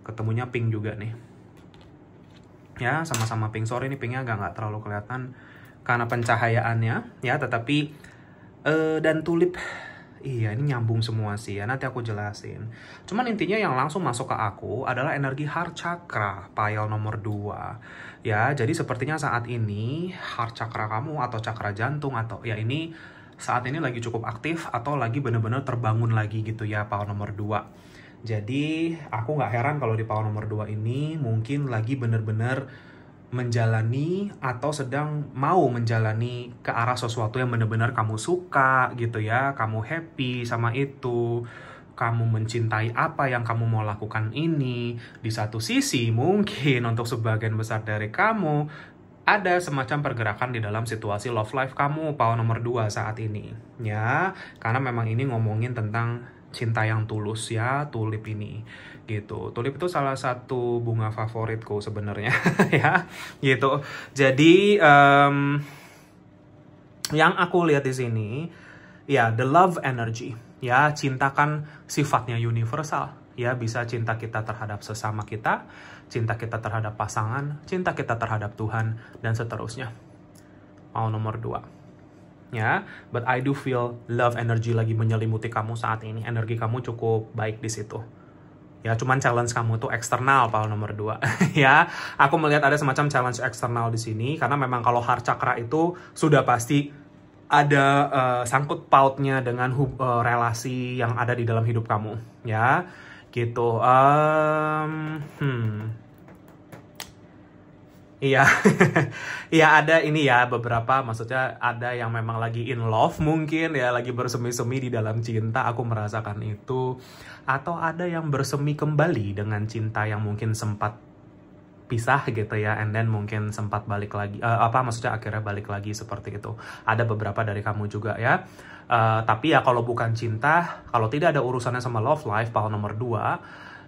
ketemunya pink juga nih ya sama-sama pink sore ini pinknya agak nggak terlalu kelihatan karena pencahayaannya ya tetapi uh, dan tulip Iya, ini nyambung semua sih ya. Nanti aku jelasin. Cuman intinya yang langsung masuk ke aku adalah energi heart chakra, pile nomor 2. Ya, jadi sepertinya saat ini heart chakra kamu atau chakra jantung atau ya ini saat ini lagi cukup aktif atau lagi bener-bener terbangun lagi gitu ya, pile nomor 2. Jadi aku nggak heran kalau di power nomor 2 ini mungkin lagi bener-bener menjalani atau sedang mau menjalani ke arah sesuatu yang benar-benar kamu suka gitu ya, kamu happy sama itu, kamu mencintai apa yang kamu mau lakukan ini. Di satu sisi mungkin untuk sebagian besar dari kamu ada semacam pergerakan di dalam situasi love life kamu pau nomor 2 saat ini ya karena memang ini ngomongin tentang cinta yang tulus ya tulip ini gitu tulip itu salah satu bunga favoritku sebenarnya ya gitu jadi um, yang aku lihat di sini ya the love energy ya cinta kan sifatnya universal ya bisa cinta kita terhadap sesama kita cinta kita terhadap pasangan cinta kita terhadap Tuhan dan seterusnya mau nomor dua ya but I do feel love energy lagi menyelimuti kamu saat ini. Energi kamu cukup baik di situ. Ya, cuman challenge kamu itu eksternal pal nomor dua. ya. Aku melihat ada semacam challenge eksternal di sini karena memang kalau har chakra itu sudah pasti ada uh, sangkut pautnya dengan hub, uh, relasi yang ada di dalam hidup kamu ya. Gitu. Um, hmm Iya, iya ada ini ya beberapa, maksudnya ada yang memang lagi in love mungkin ya, lagi bersemi-semi di dalam cinta, aku merasakan itu. Atau ada yang bersemi kembali dengan cinta yang mungkin sempat pisah gitu ya, and then mungkin sempat balik lagi, uh, apa maksudnya akhirnya balik lagi seperti itu. Ada beberapa dari kamu juga ya. Uh, tapi ya kalau bukan cinta, kalau tidak ada urusannya sama love life, pahal nomor dua,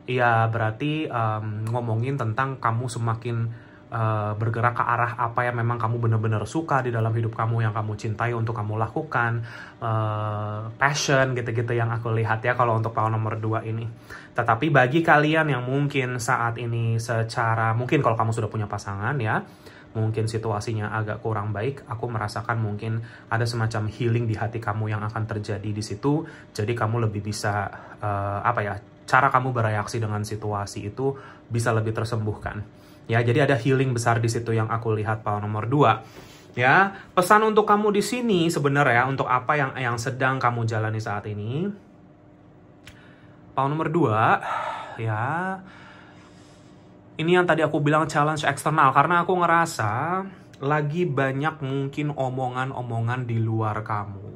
ya berarti um, ngomongin tentang kamu semakin Eh, bergerak ke arah apa yang memang kamu benar-benar suka di dalam hidup kamu yang kamu cintai untuk kamu lakukan uh, passion gitu-gitu yang aku lihat ya kalau untuk tahun nomor 2 ini tetapi bagi kalian yang mungkin saat ini secara mungkin kalau kamu sudah punya pasangan ya mungkin situasinya agak kurang baik, aku merasakan mungkin ada semacam healing di hati kamu yang akan terjadi di situ. Jadi kamu lebih bisa uh, apa ya? Cara kamu bereaksi dengan situasi itu bisa lebih tersembuhkan Ya, jadi ada healing besar di situ yang aku lihat Pak nomor 2 ya pesan untuk kamu di sini sebenarnya untuk apa yang yang sedang kamu jalani saat ini tahun nomor 2 ya ini yang tadi aku bilang challenge eksternal karena aku ngerasa lagi banyak mungkin omongan-omongan di luar kamu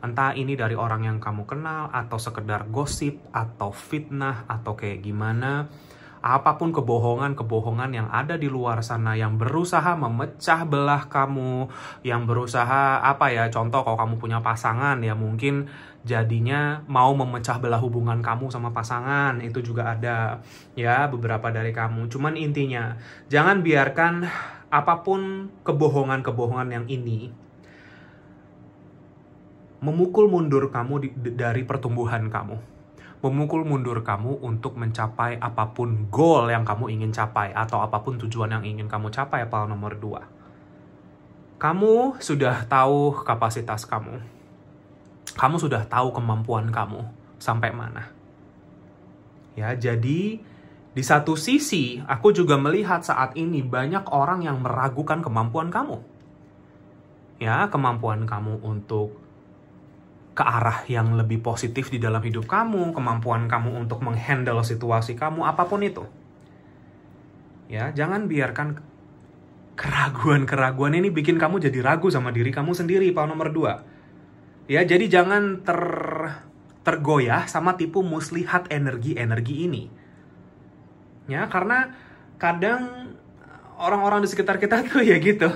entah ini dari orang yang kamu kenal atau sekedar gosip atau fitnah atau kayak gimana apapun kebohongan-kebohongan yang ada di luar sana yang berusaha memecah belah kamu, yang berusaha apa ya, contoh kalau kamu punya pasangan ya mungkin jadinya mau memecah belah hubungan kamu sama pasangan itu juga ada ya beberapa dari kamu. Cuman intinya jangan biarkan apapun kebohongan-kebohongan yang ini memukul mundur kamu di, dari pertumbuhan kamu memukul mundur kamu untuk mencapai apapun goal yang kamu ingin capai atau apapun tujuan yang ingin kamu capai pal nomor dua. Kamu sudah tahu kapasitas kamu. Kamu sudah tahu kemampuan kamu sampai mana. Ya, jadi di satu sisi, aku juga melihat saat ini banyak orang yang meragukan kemampuan kamu. Ya, kemampuan kamu untuk ke arah yang lebih positif di dalam hidup kamu, kemampuan kamu untuk menghandle situasi kamu, apapun itu. Ya, jangan biarkan keraguan-keraguan ini bikin kamu jadi ragu sama diri kamu sendiri, Pak nomor dua Ya, jadi jangan ter tergoyah sama tipu muslihat energi-energi ini. Ya, karena kadang orang-orang di sekitar kita tuh ya gitu.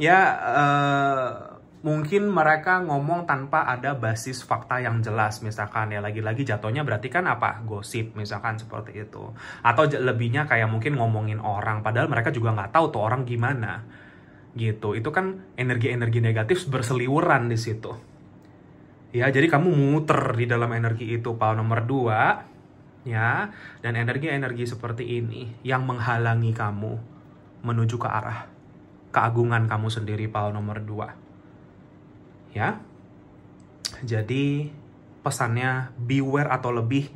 Ya, uh, mungkin mereka ngomong tanpa ada basis fakta yang jelas misalkan ya lagi-lagi jatuhnya berarti kan apa gosip misalkan seperti itu atau lebihnya kayak mungkin ngomongin orang padahal mereka juga nggak tahu tuh orang gimana gitu itu kan energi-energi negatif berseliweran di situ ya jadi kamu muter di dalam energi itu pal nomor dua ya dan energi-energi seperti ini yang menghalangi kamu menuju ke arah keagungan kamu sendiri pal nomor dua ya. Jadi pesannya beware atau lebih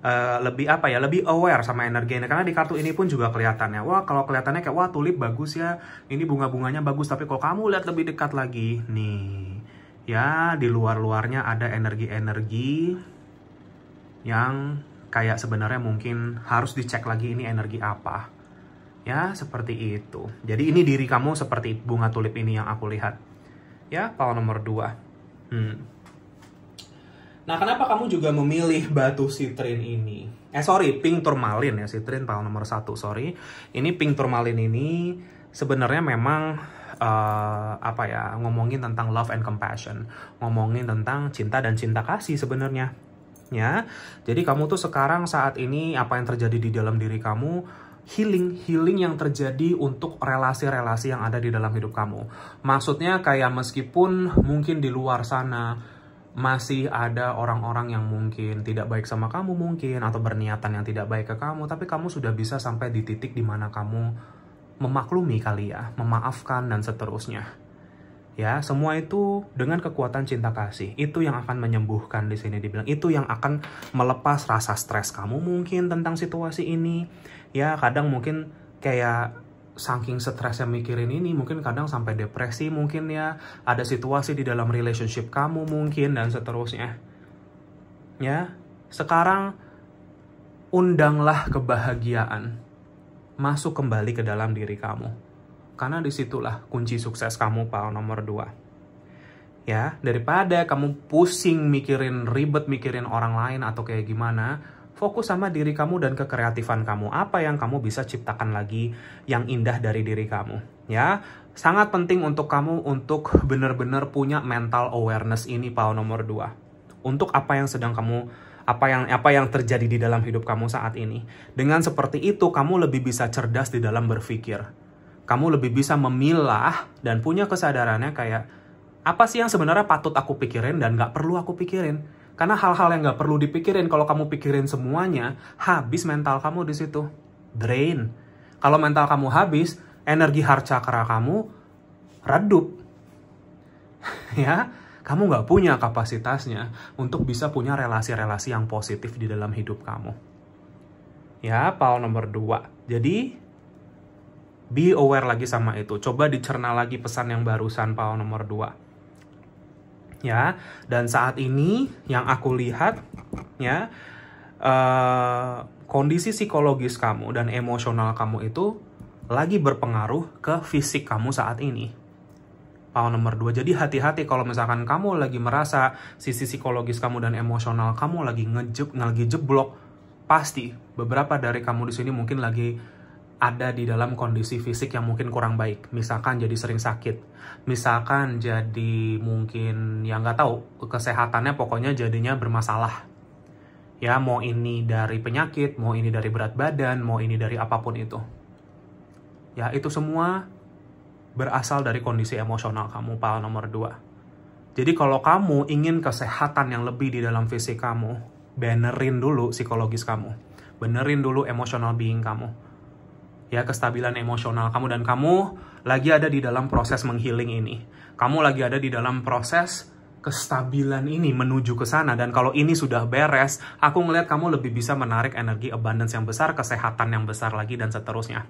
Uh, lebih apa ya lebih aware sama energi ini karena di kartu ini pun juga kelihatannya wah kalau kelihatannya kayak wah tulip bagus ya ini bunga-bunganya bagus tapi kalau kamu lihat lebih dekat lagi nih ya di luar-luarnya ada energi-energi yang kayak sebenarnya mungkin harus dicek lagi ini energi apa ya seperti itu jadi ini diri kamu seperti bunga tulip ini yang aku lihat ya kalau nomor dua. Hmm. Nah, kenapa kamu juga memilih batu sitrin ini? Eh, sorry, pink turmalin ya, sitrin pal nomor satu, sorry. Ini pink turmalin ini sebenarnya memang uh, apa ya, ngomongin tentang love and compassion. Ngomongin tentang cinta dan cinta kasih sebenarnya. Ya, jadi kamu tuh sekarang saat ini apa yang terjadi di dalam diri kamu healing healing yang terjadi untuk relasi-relasi yang ada di dalam hidup kamu. Maksudnya kayak meskipun mungkin di luar sana masih ada orang-orang yang mungkin tidak baik sama kamu mungkin atau berniatan yang tidak baik ke kamu tapi kamu sudah bisa sampai di titik di mana kamu memaklumi kali ya memaafkan dan seterusnya ya semua itu dengan kekuatan cinta kasih itu yang akan menyembuhkan di sini dibilang itu yang akan melepas rasa stres kamu mungkin tentang situasi ini ya kadang mungkin kayak saking stresnya mikirin ini mungkin kadang sampai depresi mungkin ya ada situasi di dalam relationship kamu mungkin dan seterusnya ya sekarang undanglah kebahagiaan masuk kembali ke dalam diri kamu karena disitulah kunci sukses kamu pak nomor dua ya daripada kamu pusing mikirin ribet mikirin orang lain atau kayak gimana Fokus sama diri kamu dan kekreatifan kamu. Apa yang kamu bisa ciptakan lagi yang indah dari diri kamu, ya? Sangat penting untuk kamu untuk benar-benar punya mental awareness ini paham nomor 2. Untuk apa yang sedang kamu apa yang apa yang terjadi di dalam hidup kamu saat ini. Dengan seperti itu kamu lebih bisa cerdas di dalam berpikir. Kamu lebih bisa memilah dan punya kesadarannya kayak apa sih yang sebenarnya patut aku pikirin dan gak perlu aku pikirin karena hal-hal yang nggak perlu dipikirin, kalau kamu pikirin semuanya, habis mental kamu di situ. Drain. Kalau mental kamu habis, energi heart chakra kamu redup. ya, kamu nggak punya kapasitasnya untuk bisa punya relasi-relasi yang positif di dalam hidup kamu. Ya, pal nomor dua. Jadi, be aware lagi sama itu. Coba dicerna lagi pesan yang barusan pal nomor dua ya. Dan saat ini yang aku lihat ya uh, kondisi psikologis kamu dan emosional kamu itu lagi berpengaruh ke fisik kamu saat ini. Paham nomor dua, jadi hati-hati kalau misalkan kamu lagi merasa sisi psikologis kamu dan emosional kamu lagi ngejeb, lagi jeblok, pasti beberapa dari kamu di sini mungkin lagi ada di dalam kondisi fisik yang mungkin kurang baik. Misalkan jadi sering sakit, misalkan jadi mungkin yang nggak tahu kesehatannya pokoknya jadinya bermasalah. Ya mau ini dari penyakit, mau ini dari berat badan, mau ini dari apapun itu. Ya itu semua berasal dari kondisi emosional kamu, pal nomor dua. Jadi kalau kamu ingin kesehatan yang lebih di dalam fisik kamu, benerin dulu psikologis kamu. Benerin dulu emosional being kamu ya kestabilan emosional kamu dan kamu lagi ada di dalam proses menghealing ini. Kamu lagi ada di dalam proses kestabilan ini menuju ke sana dan kalau ini sudah beres, aku ngelihat kamu lebih bisa menarik energi abundance yang besar, kesehatan yang besar lagi dan seterusnya.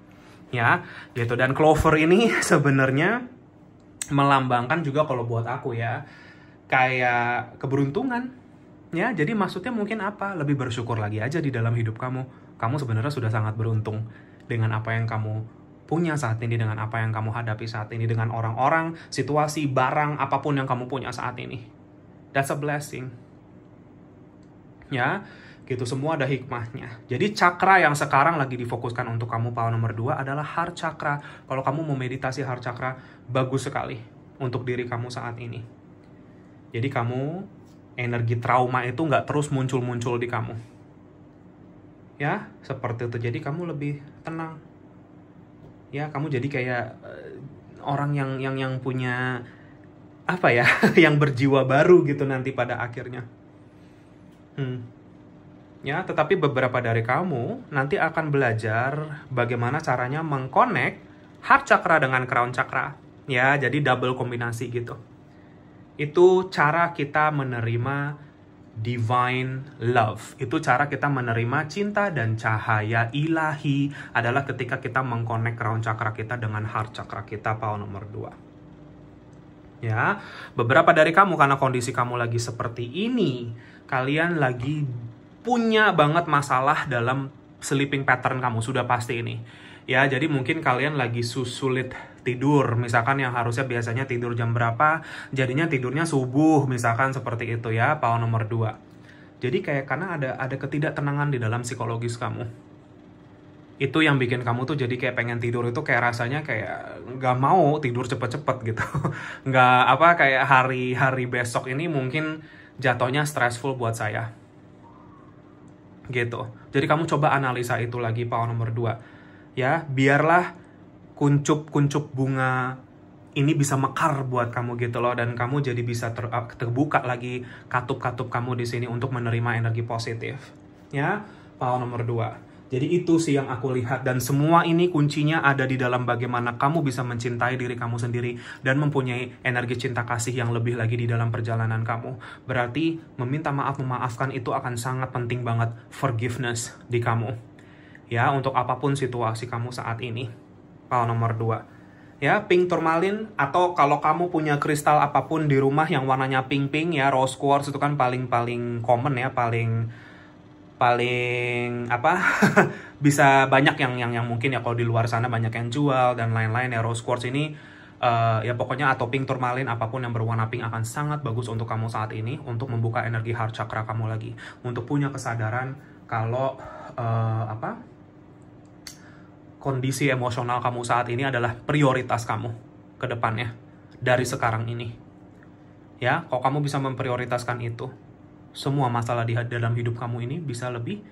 Ya, gitu dan clover ini sebenarnya melambangkan juga kalau buat aku ya kayak keberuntungan. Ya, jadi maksudnya mungkin apa? Lebih bersyukur lagi aja di dalam hidup kamu. Kamu sebenarnya sudah sangat beruntung dengan apa yang kamu punya saat ini, dengan apa yang kamu hadapi saat ini, dengan orang-orang, situasi, barang, apapun yang kamu punya saat ini. That's a blessing. Ya, gitu semua ada hikmahnya. Jadi cakra yang sekarang lagi difokuskan untuk kamu pal nomor dua adalah har cakra. Kalau kamu mau meditasi har cakra, bagus sekali untuk diri kamu saat ini. Jadi kamu energi trauma itu nggak terus muncul-muncul di kamu ya seperti itu jadi kamu lebih tenang ya kamu jadi kayak uh, orang yang yang yang punya apa ya yang berjiwa baru gitu nanti pada akhirnya hmm ya tetapi beberapa dari kamu nanti akan belajar bagaimana caranya mengkonek heart chakra dengan crown chakra ya jadi double kombinasi gitu itu cara kita menerima divine love. Itu cara kita menerima cinta dan cahaya ilahi adalah ketika kita mengkonek crown cakra kita dengan heart cakra kita pau nomor 2. Ya, beberapa dari kamu karena kondisi kamu lagi seperti ini, kalian lagi punya banget masalah dalam sleeping pattern kamu sudah pasti ini ya jadi mungkin kalian lagi susulit tidur misalkan yang harusnya biasanya tidur jam berapa jadinya tidurnya subuh misalkan seperti itu ya pau nomor 2 jadi kayak karena ada ada ketidaktenangan di dalam psikologis kamu itu yang bikin kamu tuh jadi kayak pengen tidur itu kayak rasanya kayak gak mau tidur cepet-cepet gitu nggak apa kayak hari-hari besok ini mungkin jatuhnya stressful buat saya gitu jadi kamu coba analisa itu lagi power nomor 2 ya biarlah kuncup-kuncup bunga ini bisa mekar buat kamu gitu loh dan kamu jadi bisa ter, uh, terbuka lagi katup-katup kamu di sini untuk menerima energi positif ya pahal nomor dua jadi itu sih yang aku lihat dan semua ini kuncinya ada di dalam bagaimana kamu bisa mencintai diri kamu sendiri dan mempunyai energi cinta kasih yang lebih lagi di dalam perjalanan kamu. Berarti meminta maaf memaafkan itu akan sangat penting banget forgiveness di kamu ya untuk apapun situasi kamu saat ini. Pal nomor dua, Ya, pink turmalin atau kalau kamu punya kristal apapun di rumah yang warnanya pink-pink ya, rose quartz itu kan paling-paling common ya, paling paling apa bisa banyak yang yang yang mungkin ya kalau di luar sana banyak yang jual dan lain-lain ya rose quartz ini uh, ya pokoknya atau pink turmalin apapun yang berwarna pink akan sangat bagus untuk kamu saat ini untuk membuka energi heart chakra kamu lagi untuk punya kesadaran kalau uh, apa kondisi emosional kamu saat ini adalah prioritas kamu ke depannya dari sekarang ini. Ya, kalau kamu bisa memprioritaskan itu, semua masalah di dalam hidup kamu ini bisa lebih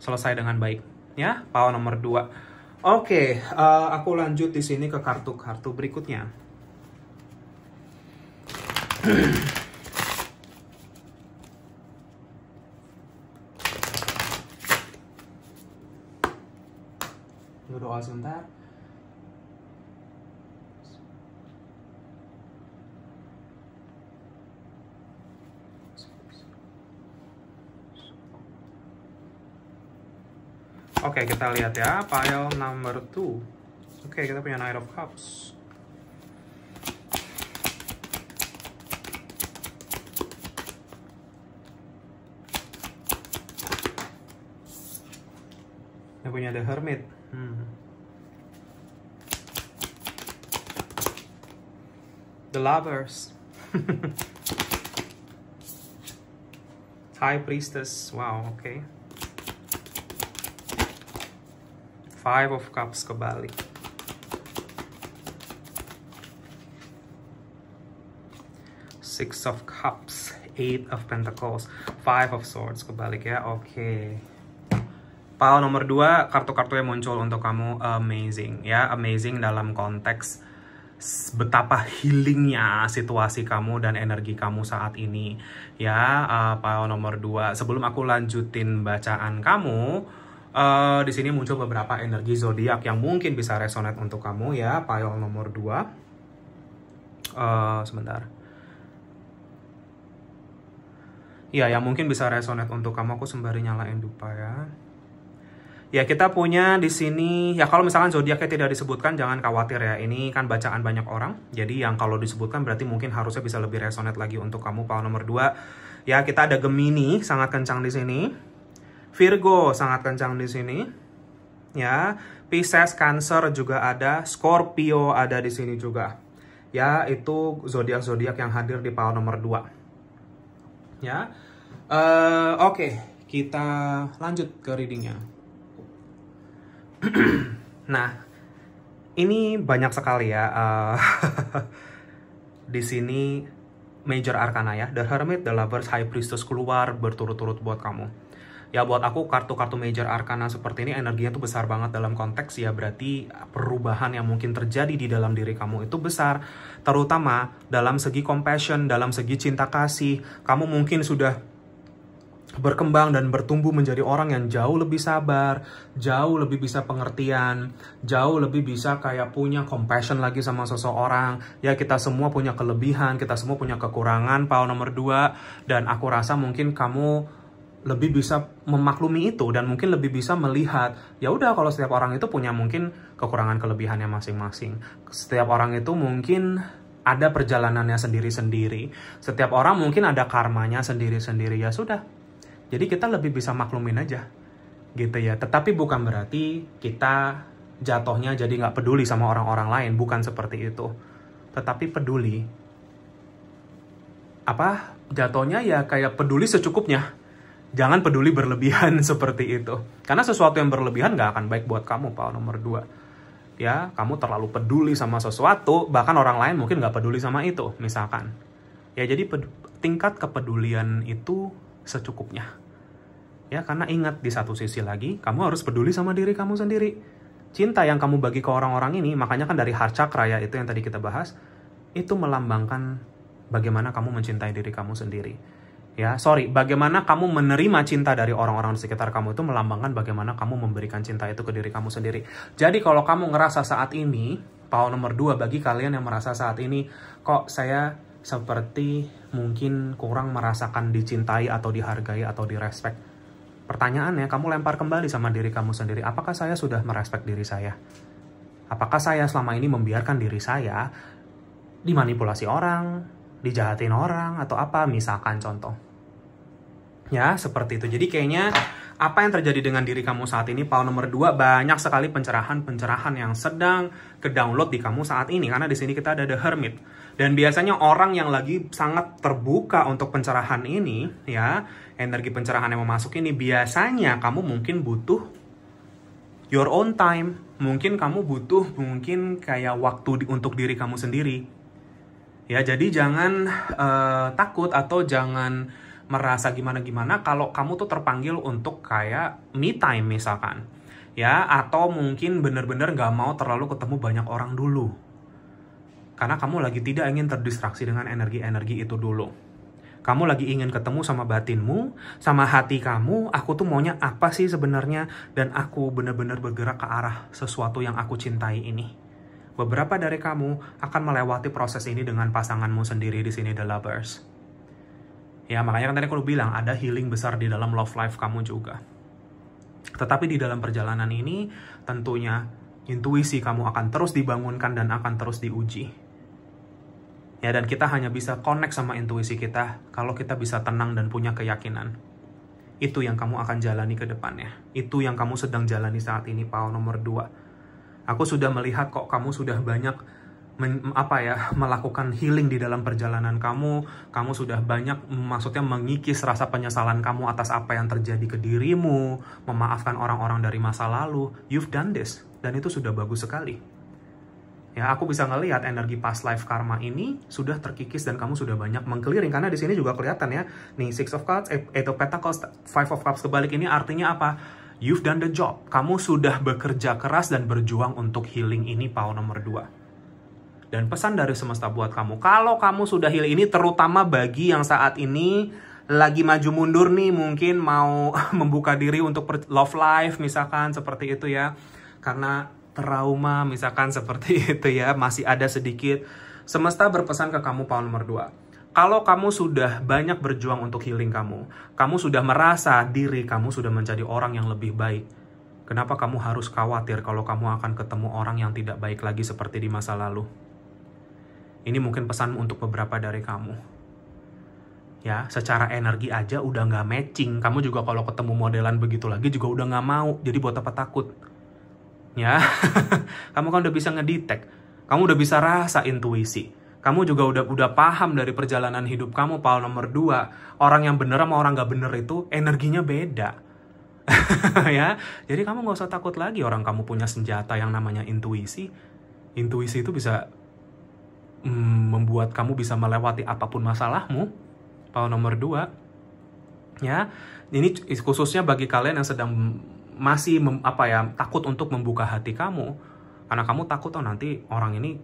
selesai dengan baik. Ya, power nomor 2. Oke, okay, uh, eh, aku lanjut di sini ke kartu-kartu berikutnya. berdoa sebentar Oke, okay, kita lihat ya, pile number 2. Oke, okay, kita punya Knight of Cups. Kita punya The Hermit. Hmm. The lovers. High priestess. Wow, okay. Five of Cups Kabali. Six of Cups, Eight of Pentacles, Five of Swords Kabali. Yeah, okay. pal nomor dua kartu-kartu yang muncul untuk kamu amazing ya amazing dalam konteks betapa healingnya situasi kamu dan energi kamu saat ini ya uh, pal nomor dua sebelum aku lanjutin bacaan kamu uh, di sini muncul beberapa energi zodiak yang mungkin bisa resonate untuk kamu ya pal nomor dua uh, sebentar ya yang mungkin bisa resonate untuk kamu aku sembari nyalain dupa ya Ya, kita punya di sini ya kalau misalkan zodiaknya tidak disebutkan jangan khawatir ya. Ini kan bacaan banyak orang. Jadi yang kalau disebutkan berarti mungkin harusnya bisa lebih resonate lagi untuk kamu pal nomor 2. Ya, kita ada Gemini sangat kencang di sini. Virgo sangat kencang di sini. Ya, Pisces, Cancer juga ada, Scorpio ada di sini juga. Ya, itu zodiak-zodiak yang hadir di pal nomor 2. Ya. Uh, Oke, okay. kita lanjut ke readingnya. nah, ini banyak sekali ya. Uh, di sini major arcana ya. The Hermit, The Lovers, High Priestess keluar berturut-turut buat kamu. Ya buat aku kartu-kartu major arcana seperti ini energinya tuh besar banget dalam konteks ya berarti perubahan yang mungkin terjadi di dalam diri kamu itu besar terutama dalam segi compassion, dalam segi cinta kasih. Kamu mungkin sudah berkembang dan bertumbuh menjadi orang yang jauh lebih sabar, jauh lebih bisa pengertian, jauh lebih bisa kayak punya compassion lagi sama seseorang. Ya kita semua punya kelebihan, kita semua punya kekurangan, Paul nomor dua Dan aku rasa mungkin kamu lebih bisa memaklumi itu dan mungkin lebih bisa melihat ya udah kalau setiap orang itu punya mungkin kekurangan kelebihannya masing-masing setiap orang itu mungkin ada perjalanannya sendiri-sendiri setiap orang mungkin ada karmanya sendiri-sendiri ya sudah jadi kita lebih bisa maklumin aja gitu ya. Tetapi bukan berarti kita jatuhnya jadi nggak peduli sama orang-orang lain, bukan seperti itu. Tetapi peduli apa jatuhnya ya kayak peduli secukupnya. Jangan peduli berlebihan seperti itu. Karena sesuatu yang berlebihan nggak akan baik buat kamu, Pak nomor dua. Ya, kamu terlalu peduli sama sesuatu, bahkan orang lain mungkin nggak peduli sama itu, misalkan. Ya, jadi tingkat kepedulian itu secukupnya Ya, karena ingat di satu sisi lagi, kamu harus peduli sama diri kamu sendiri. Cinta yang kamu bagi ke orang-orang ini, makanya kan dari harca chakra itu yang tadi kita bahas, itu melambangkan bagaimana kamu mencintai diri kamu sendiri. Ya, sorry, bagaimana kamu menerima cinta dari orang-orang di sekitar kamu itu melambangkan bagaimana kamu memberikan cinta itu ke diri kamu sendiri. Jadi kalau kamu ngerasa saat ini, pau nomor dua bagi kalian yang merasa saat ini, kok saya seperti mungkin kurang merasakan dicintai atau dihargai atau direspek Pertanyaannya, kamu lempar kembali sama diri kamu sendiri, apakah saya sudah merespek diri saya? Apakah saya selama ini membiarkan diri saya dimanipulasi orang, dijahatin orang, atau apa? Misalkan contoh. Ya, seperti itu. Jadi kayaknya apa yang terjadi dengan diri kamu saat ini, pau nomor 2, banyak sekali pencerahan-pencerahan yang sedang ke-download di kamu saat ini. Karena di sini kita ada The Hermit. Dan biasanya orang yang lagi sangat terbuka untuk pencerahan ini, ya, energi pencerahan yang memasuki ini, biasanya kamu mungkin butuh your own time. Mungkin kamu butuh mungkin kayak waktu di, untuk diri kamu sendiri. Ya, jadi jangan uh, takut atau jangan merasa gimana-gimana kalau kamu tuh terpanggil untuk kayak me time misalkan. Ya, atau mungkin bener-bener gak mau terlalu ketemu banyak orang dulu. Karena kamu lagi tidak ingin terdistraksi dengan energi-energi itu dulu. Kamu lagi ingin ketemu sama batinmu, sama hati kamu, aku tuh maunya apa sih sebenarnya, dan aku benar-benar bergerak ke arah sesuatu yang aku cintai ini beberapa dari kamu akan melewati proses ini dengan pasanganmu sendiri di sini The Lovers. Ya, makanya kan tadi aku bilang ada healing besar di dalam love life kamu juga. Tetapi di dalam perjalanan ini tentunya intuisi kamu akan terus dibangunkan dan akan terus diuji. Ya, dan kita hanya bisa connect sama intuisi kita kalau kita bisa tenang dan punya keyakinan. Itu yang kamu akan jalani ke depannya. Itu yang kamu sedang jalani saat ini, Pau nomor 2. Aku sudah melihat kok kamu sudah banyak men, apa ya melakukan healing di dalam perjalanan kamu kamu sudah banyak maksudnya mengikis rasa penyesalan kamu atas apa yang terjadi ke dirimu memaafkan orang-orang dari masa lalu you've done this dan itu sudah bagus sekali ya aku bisa ngelihat energi past life karma ini sudah terkikis dan kamu sudah banyak mengkeliring karena di sini juga kelihatan ya nih six of cups eh, itu of pentacles five of cups kebalik ini artinya apa You've done the job. Kamu sudah bekerja keras dan berjuang untuk healing ini, pau nomor 2. Dan pesan dari semesta buat kamu, kalau kamu sudah heal ini terutama bagi yang saat ini lagi maju mundur nih mungkin mau membuka diri untuk love life misalkan seperti itu ya. Karena trauma misalkan seperti itu ya, masih ada sedikit. Semesta berpesan ke kamu paul nomor 2 kalau kamu sudah banyak berjuang untuk healing kamu, kamu sudah merasa diri kamu sudah menjadi orang yang lebih baik. Kenapa kamu harus khawatir kalau kamu akan ketemu orang yang tidak baik lagi seperti di masa lalu? Ini mungkin pesan untuk beberapa dari kamu. Ya, secara energi aja udah nggak matching. Kamu juga kalau ketemu modelan begitu lagi juga udah nggak mau. Jadi buat apa takut? Ya, kamu kan udah bisa ngedetect. Kamu udah bisa rasa intuisi. Kamu juga udah udah paham dari perjalanan hidup kamu, Paul nomor dua. Orang yang bener sama orang nggak bener itu energinya beda. ya, jadi kamu nggak usah takut lagi orang kamu punya senjata yang namanya intuisi. Intuisi itu bisa mm, membuat kamu bisa melewati apapun masalahmu. Pau nomor dua, ya ini khususnya bagi kalian yang sedang masih mem, apa ya takut untuk membuka hati kamu karena kamu takut oh nanti orang ini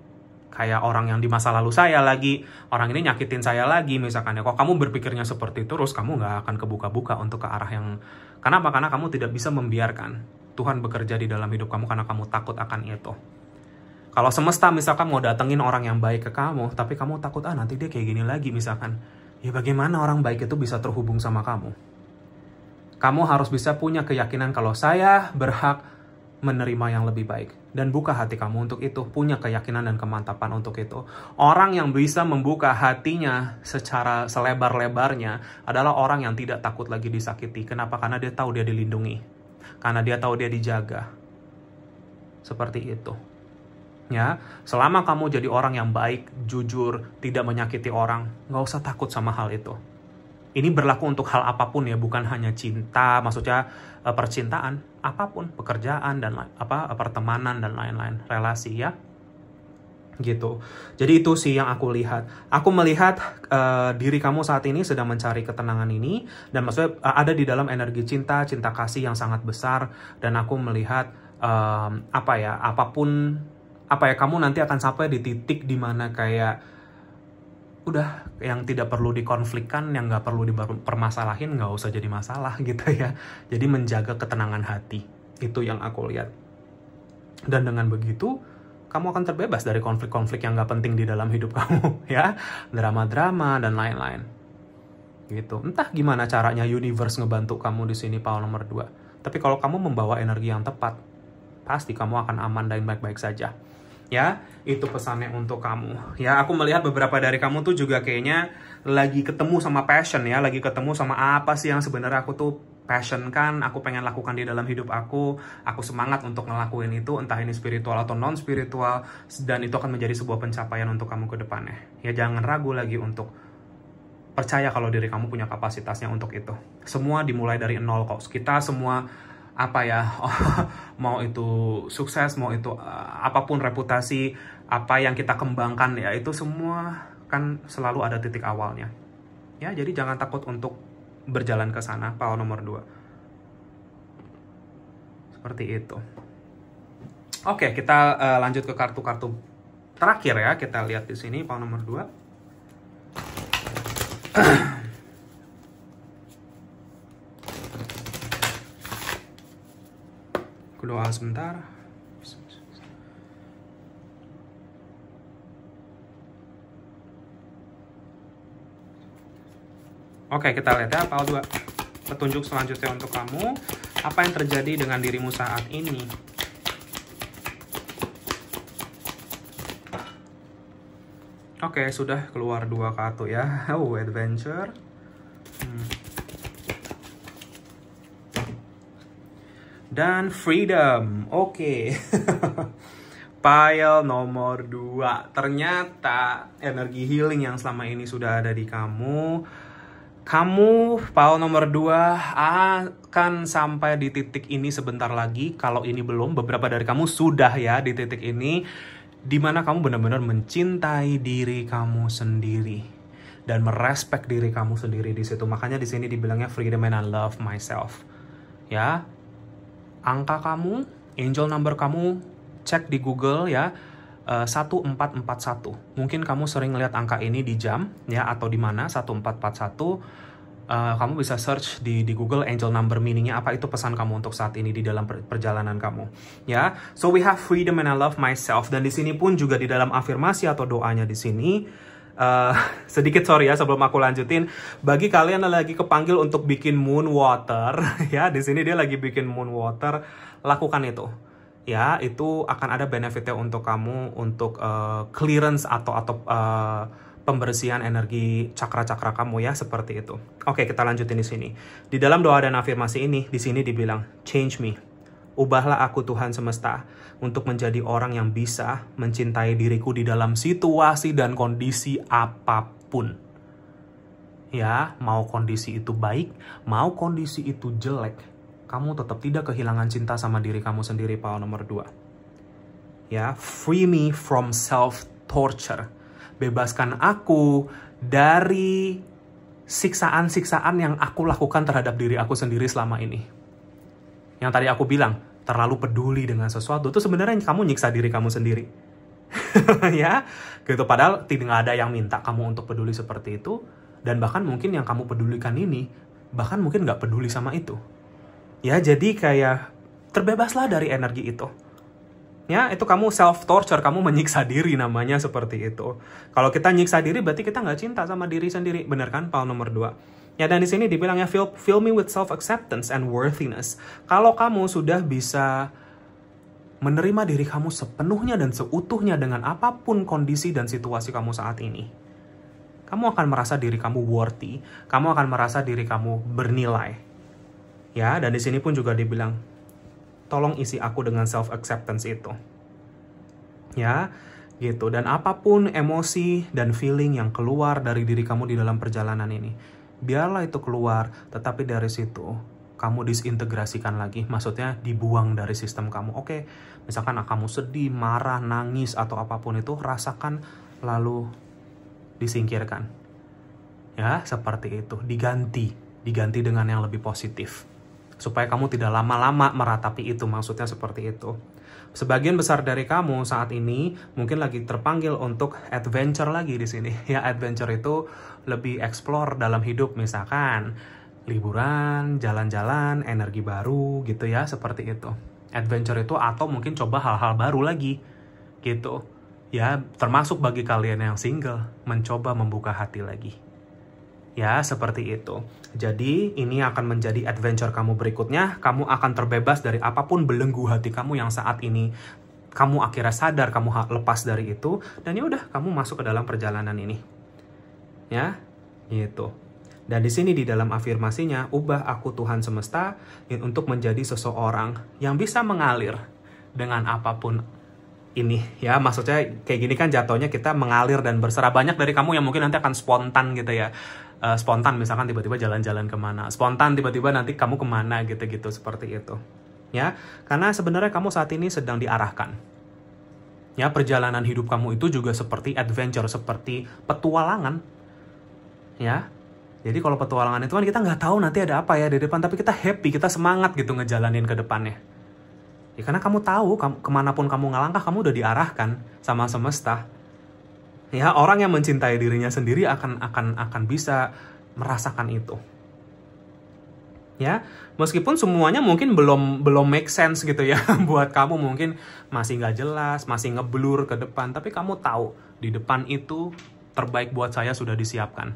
kayak orang yang di masa lalu saya lagi, orang ini nyakitin saya lagi misalkan ya. Kok kamu berpikirnya seperti itu terus kamu nggak akan kebuka-buka untuk ke arah yang kenapa? Karena kamu tidak bisa membiarkan Tuhan bekerja di dalam hidup kamu karena kamu takut akan itu. Kalau semesta misalkan mau datengin orang yang baik ke kamu, tapi kamu takut ah nanti dia kayak gini lagi misalkan. Ya bagaimana orang baik itu bisa terhubung sama kamu? Kamu harus bisa punya keyakinan kalau saya berhak menerima yang lebih baik. Dan buka hati kamu untuk itu, punya keyakinan dan kemantapan untuk itu. Orang yang bisa membuka hatinya secara selebar-lebarnya adalah orang yang tidak takut lagi disakiti. Kenapa? Karena dia tahu dia dilindungi. Karena dia tahu dia dijaga. Seperti itu ya selama kamu jadi orang yang baik, jujur, tidak menyakiti orang, nggak usah takut sama hal itu. Ini berlaku untuk hal apapun ya, bukan hanya cinta, maksudnya eh, percintaan, apapun, pekerjaan dan apa eh, pertemanan dan lain-lain, relasi ya gitu. Jadi itu sih yang aku lihat. Aku melihat uh, diri kamu saat ini sedang mencari ketenangan ini dan maksudnya uh, ada di dalam energi cinta, cinta kasih yang sangat besar dan aku melihat um, apa ya, apapun apa ya kamu nanti akan sampai di titik dimana kayak udah yang tidak perlu dikonflikkan yang nggak perlu dipermasalahin nggak usah jadi masalah gitu ya jadi menjaga ketenangan hati itu yang aku lihat dan dengan begitu kamu akan terbebas dari konflik-konflik yang nggak penting di dalam hidup kamu ya drama-drama dan lain-lain gitu entah gimana caranya universe ngebantu kamu di sini Paul nomor 2 tapi kalau kamu membawa energi yang tepat pasti kamu akan aman dan baik-baik saja ya itu pesannya untuk kamu ya aku melihat beberapa dari kamu tuh juga kayaknya lagi ketemu sama passion ya lagi ketemu sama apa sih yang sebenarnya aku tuh passion kan aku pengen lakukan di dalam hidup aku aku semangat untuk ngelakuin itu entah ini spiritual atau non spiritual dan itu akan menjadi sebuah pencapaian untuk kamu ke depannya ya jangan ragu lagi untuk percaya kalau diri kamu punya kapasitasnya untuk itu semua dimulai dari nol kok kita semua apa ya mau itu sukses mau itu uh, apapun reputasi apa yang kita kembangkan ya itu semua kan selalu ada titik awalnya ya jadi jangan takut untuk berjalan ke sana pal nomor 2 seperti itu oke kita uh, lanjut ke kartu-kartu terakhir ya kita lihat di sini pal nomor 2 berdoa sebentar Oke, kita lihat ya Paul 2. Petunjuk selanjutnya untuk kamu, apa yang terjadi dengan dirimu saat ini? Oke, sudah keluar dua kartu ya. Oh, adventure. dan freedom. Oke. Okay. Pile nomor 2. Ternyata energi healing yang selama ini sudah ada di kamu kamu pile nomor 2 akan sampai di titik ini sebentar lagi. Kalau ini belum, beberapa dari kamu sudah ya di titik ini dimana kamu benar-benar mencintai diri kamu sendiri dan merespek diri kamu sendiri di situ. Makanya di sini dibilangnya freedom and I love myself. Ya, angka kamu, angel number kamu, cek di Google ya, eh, empat 1441. Mungkin kamu sering lihat angka ini di jam ya atau di mana 1441. Uh, eh, kamu bisa search di, di Google angel number meaningnya apa itu pesan kamu untuk saat ini di dalam per, perjalanan kamu ya yeah? so we have freedom and I love myself dan di sini pun juga di dalam afirmasi atau doanya di sini Uh, sedikit sorry ya sebelum aku lanjutin bagi kalian yang lagi kepanggil untuk bikin moon water ya di sini dia lagi bikin moon water lakukan itu ya itu akan ada benefitnya untuk kamu untuk uh, clearance atau atau uh, pembersihan energi cakra-cakra kamu ya seperti itu. Oke, kita lanjutin di sini. Di dalam doa dan afirmasi ini, di sini dibilang change me. Ubahlah aku Tuhan semesta untuk menjadi orang yang bisa mencintai diriku di dalam situasi dan kondisi apapun. Ya, mau kondisi itu baik, mau kondisi itu jelek, kamu tetap tidak kehilangan cinta sama diri kamu sendiri, Paul nomor 2. Ya, free me from self torture. Bebaskan aku dari siksaan-siksaan yang aku lakukan terhadap diri aku sendiri selama ini. Yang tadi aku bilang, terlalu peduli dengan sesuatu itu sebenarnya kamu nyiksa diri kamu sendiri ya gitu padahal tidak ada yang minta kamu untuk peduli seperti itu dan bahkan mungkin yang kamu pedulikan ini bahkan mungkin nggak peduli sama itu ya jadi kayak terbebaslah dari energi itu ya itu kamu self torture kamu menyiksa diri namanya seperti itu kalau kita nyiksa diri berarti kita nggak cinta sama diri sendiri bener kan pal nomor dua. Ya dan di sini dibilangnya fill, fill me with self acceptance and worthiness. Kalau kamu sudah bisa menerima diri kamu sepenuhnya dan seutuhnya dengan apapun kondisi dan situasi kamu saat ini. Kamu akan merasa diri kamu worthy, kamu akan merasa diri kamu bernilai. Ya, dan di sini pun juga dibilang tolong isi aku dengan self acceptance itu. Ya, gitu dan apapun emosi dan feeling yang keluar dari diri kamu di dalam perjalanan ini biarlah itu keluar, tetapi dari situ kamu disintegrasikan lagi, maksudnya dibuang dari sistem kamu. Oke, misalkan ah, kamu sedih, marah, nangis, atau apapun itu, rasakan lalu disingkirkan. Ya, seperti itu, diganti, diganti dengan yang lebih positif. Supaya kamu tidak lama-lama meratapi itu, maksudnya seperti itu. Sebagian besar dari kamu saat ini mungkin lagi terpanggil untuk adventure lagi di sini. Ya, adventure itu lebih explore dalam hidup misalkan liburan, jalan-jalan, energi baru gitu ya, seperti itu. Adventure itu atau mungkin coba hal-hal baru lagi gitu. Ya, termasuk bagi kalian yang single, mencoba membuka hati lagi. Ya, seperti itu. Jadi, ini akan menjadi adventure kamu berikutnya. Kamu akan terbebas dari apapun belenggu hati kamu yang saat ini kamu akhirnya sadar kamu lepas dari itu dan ya udah kamu masuk ke dalam perjalanan ini. Ya, gitu. Dan di sini di dalam afirmasinya, ubah aku Tuhan semesta untuk menjadi seseorang yang bisa mengalir dengan apapun ini ya maksudnya kayak gini kan jatuhnya kita mengalir dan berserah banyak dari kamu yang mungkin nanti akan spontan gitu ya Eh, spontan misalkan tiba-tiba jalan-jalan kemana spontan tiba-tiba nanti kamu kemana gitu-gitu seperti itu ya karena sebenarnya kamu saat ini sedang diarahkan ya perjalanan hidup kamu itu juga seperti adventure seperti petualangan ya jadi kalau petualangan itu kan kita nggak tahu nanti ada apa ya di depan tapi kita happy kita semangat gitu ngejalanin ke depannya ya karena kamu tahu kamu, kemanapun kamu ngelangkah kamu udah diarahkan sama semesta Ya, orang yang mencintai dirinya sendiri akan akan akan bisa merasakan itu. Ya, meskipun semuanya mungkin belum belum make sense gitu ya buat kamu mungkin masih nggak jelas, masih ngeblur ke depan, tapi kamu tahu di depan itu terbaik buat saya sudah disiapkan.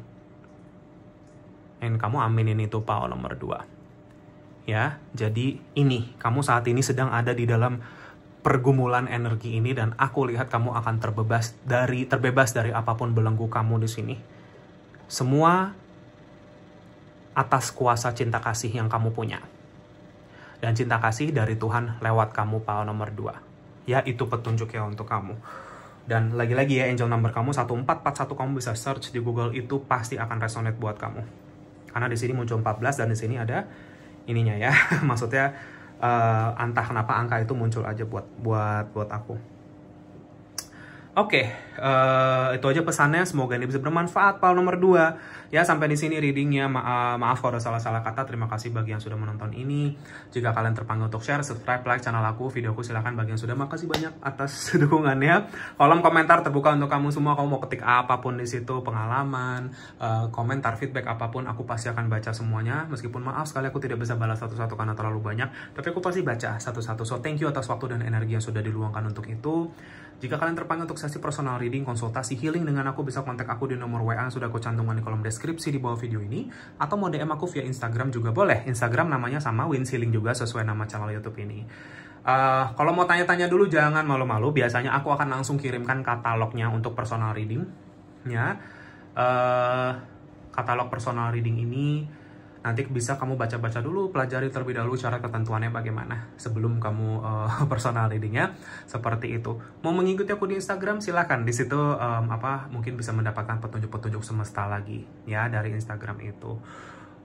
Dan kamu aminin itu pak oh, nomor 2. Ya, jadi ini kamu saat ini sedang ada di dalam pergumulan energi ini dan aku lihat kamu akan terbebas dari terbebas dari apapun belenggu kamu di sini. Semua atas kuasa cinta kasih yang kamu punya. Dan cinta kasih dari Tuhan lewat kamu pao nomor 2. Ya itu petunjuk ya untuk kamu. Dan lagi-lagi ya angel number kamu 1441 kamu bisa search di Google itu pasti akan resonate buat kamu. Karena di sini muncul 14 dan di sini ada ininya ya. Maksudnya uh, entah kenapa angka itu muncul aja buat buat buat aku Oke, okay, uh, eh, itu aja pesannya. Semoga ini bisa bermanfaat. Pal nomor 2. Ya, sampai di sini readingnya. Ma eh, maaf kalau ada salah-salah kata. Terima kasih bagi yang sudah menonton ini. Jika kalian terpanggil untuk share, subscribe, like channel aku, videoku silahkan bagi yang sudah. Makasih banyak atas dukungannya. Kolom komentar terbuka untuk kamu semua. Kamu mau ketik apapun di situ, pengalaman, uh, komentar, feedback apapun, aku pasti akan baca semuanya. Meskipun maaf sekali aku tidak bisa balas satu-satu karena terlalu banyak, tapi aku pasti baca satu-satu. So, thank you atas waktu dan energi yang sudah diluangkan untuk itu. Jika kalian terpanggil untuk sesi personal reading, konsultasi healing dengan aku bisa kontak aku di nomor WA yang sudah aku cantumkan di kolom deskripsi di bawah video ini atau mau DM aku via Instagram juga boleh. Instagram namanya sama Wins Healing juga sesuai nama channel YouTube ini. Uh, kalau mau tanya-tanya dulu jangan malu-malu, biasanya aku akan langsung kirimkan katalognya untuk personal reading ya. Uh, eh, katalog personal reading ini Nanti bisa kamu baca-baca dulu, pelajari terlebih dahulu cara ketentuannya bagaimana sebelum kamu uh, personal readingnya seperti itu. Mau mengikuti aku di Instagram silahkan, di situ um, apa mungkin bisa mendapatkan petunjuk-petunjuk semesta lagi ya dari Instagram itu.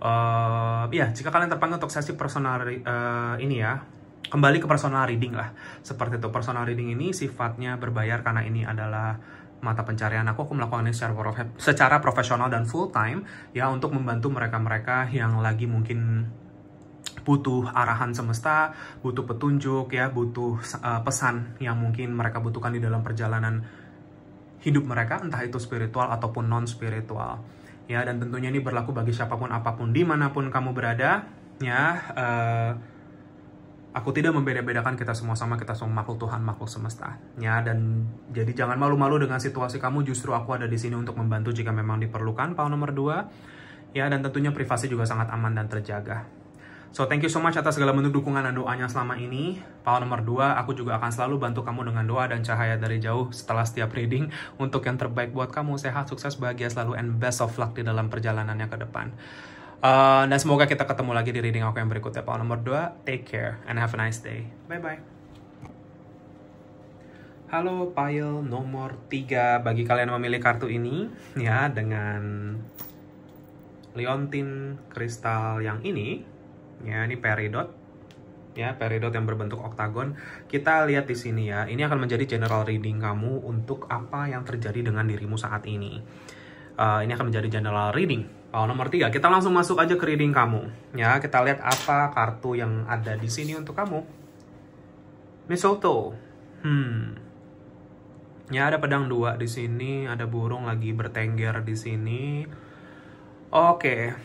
Uh, ya jika kalian terpanggil untuk sesi personal uh, ini ya kembali ke personal reading lah seperti itu personal reading ini sifatnya berbayar karena ini adalah mata pencarian aku, aku melakukan ini secara, prof secara profesional dan full time ya untuk membantu mereka-mereka yang lagi mungkin butuh arahan semesta, butuh petunjuk ya, butuh uh, pesan yang mungkin mereka butuhkan di dalam perjalanan hidup mereka entah itu spiritual ataupun non spiritual. Ya dan tentunya ini berlaku bagi siapapun apapun dimanapun kamu berada ya. Uh, Aku tidak membeda-bedakan kita semua sama kita semua makhluk Tuhan, makhluk semesta, ya. dan jadi jangan malu-malu dengan situasi kamu justru aku ada di sini untuk membantu jika memang diperlukan. Pau nomor 2. Ya dan tentunya privasi juga sangat aman dan terjaga. So thank you so much atas segala bentuk dukungan dan doanya selama ini. Pau nomor 2, aku juga akan selalu bantu kamu dengan doa dan cahaya dari jauh setelah setiap reading untuk yang terbaik buat kamu. Sehat, sukses, bahagia selalu, and best of luck di dalam perjalanannya ke depan. Uh, dan semoga kita ketemu lagi di reading aku yang berikutnya Pak nomor 2. Take care and have a nice day. Bye-bye. Halo pile nomor 3 bagi kalian yang memilih kartu ini ya dengan Leontin kristal yang ini ya ini peridot ya peridot yang berbentuk oktagon kita lihat di sini ya ini akan menjadi general reading kamu untuk apa yang terjadi dengan dirimu saat ini uh, ini akan menjadi general reading Oh, nomor tiga, kita langsung masuk aja ke reading kamu. Ya, kita lihat apa kartu yang ada di sini untuk kamu. Misoto. Hmm. Ya, ada pedang dua di sini, ada burung lagi bertengger di sini. Oke.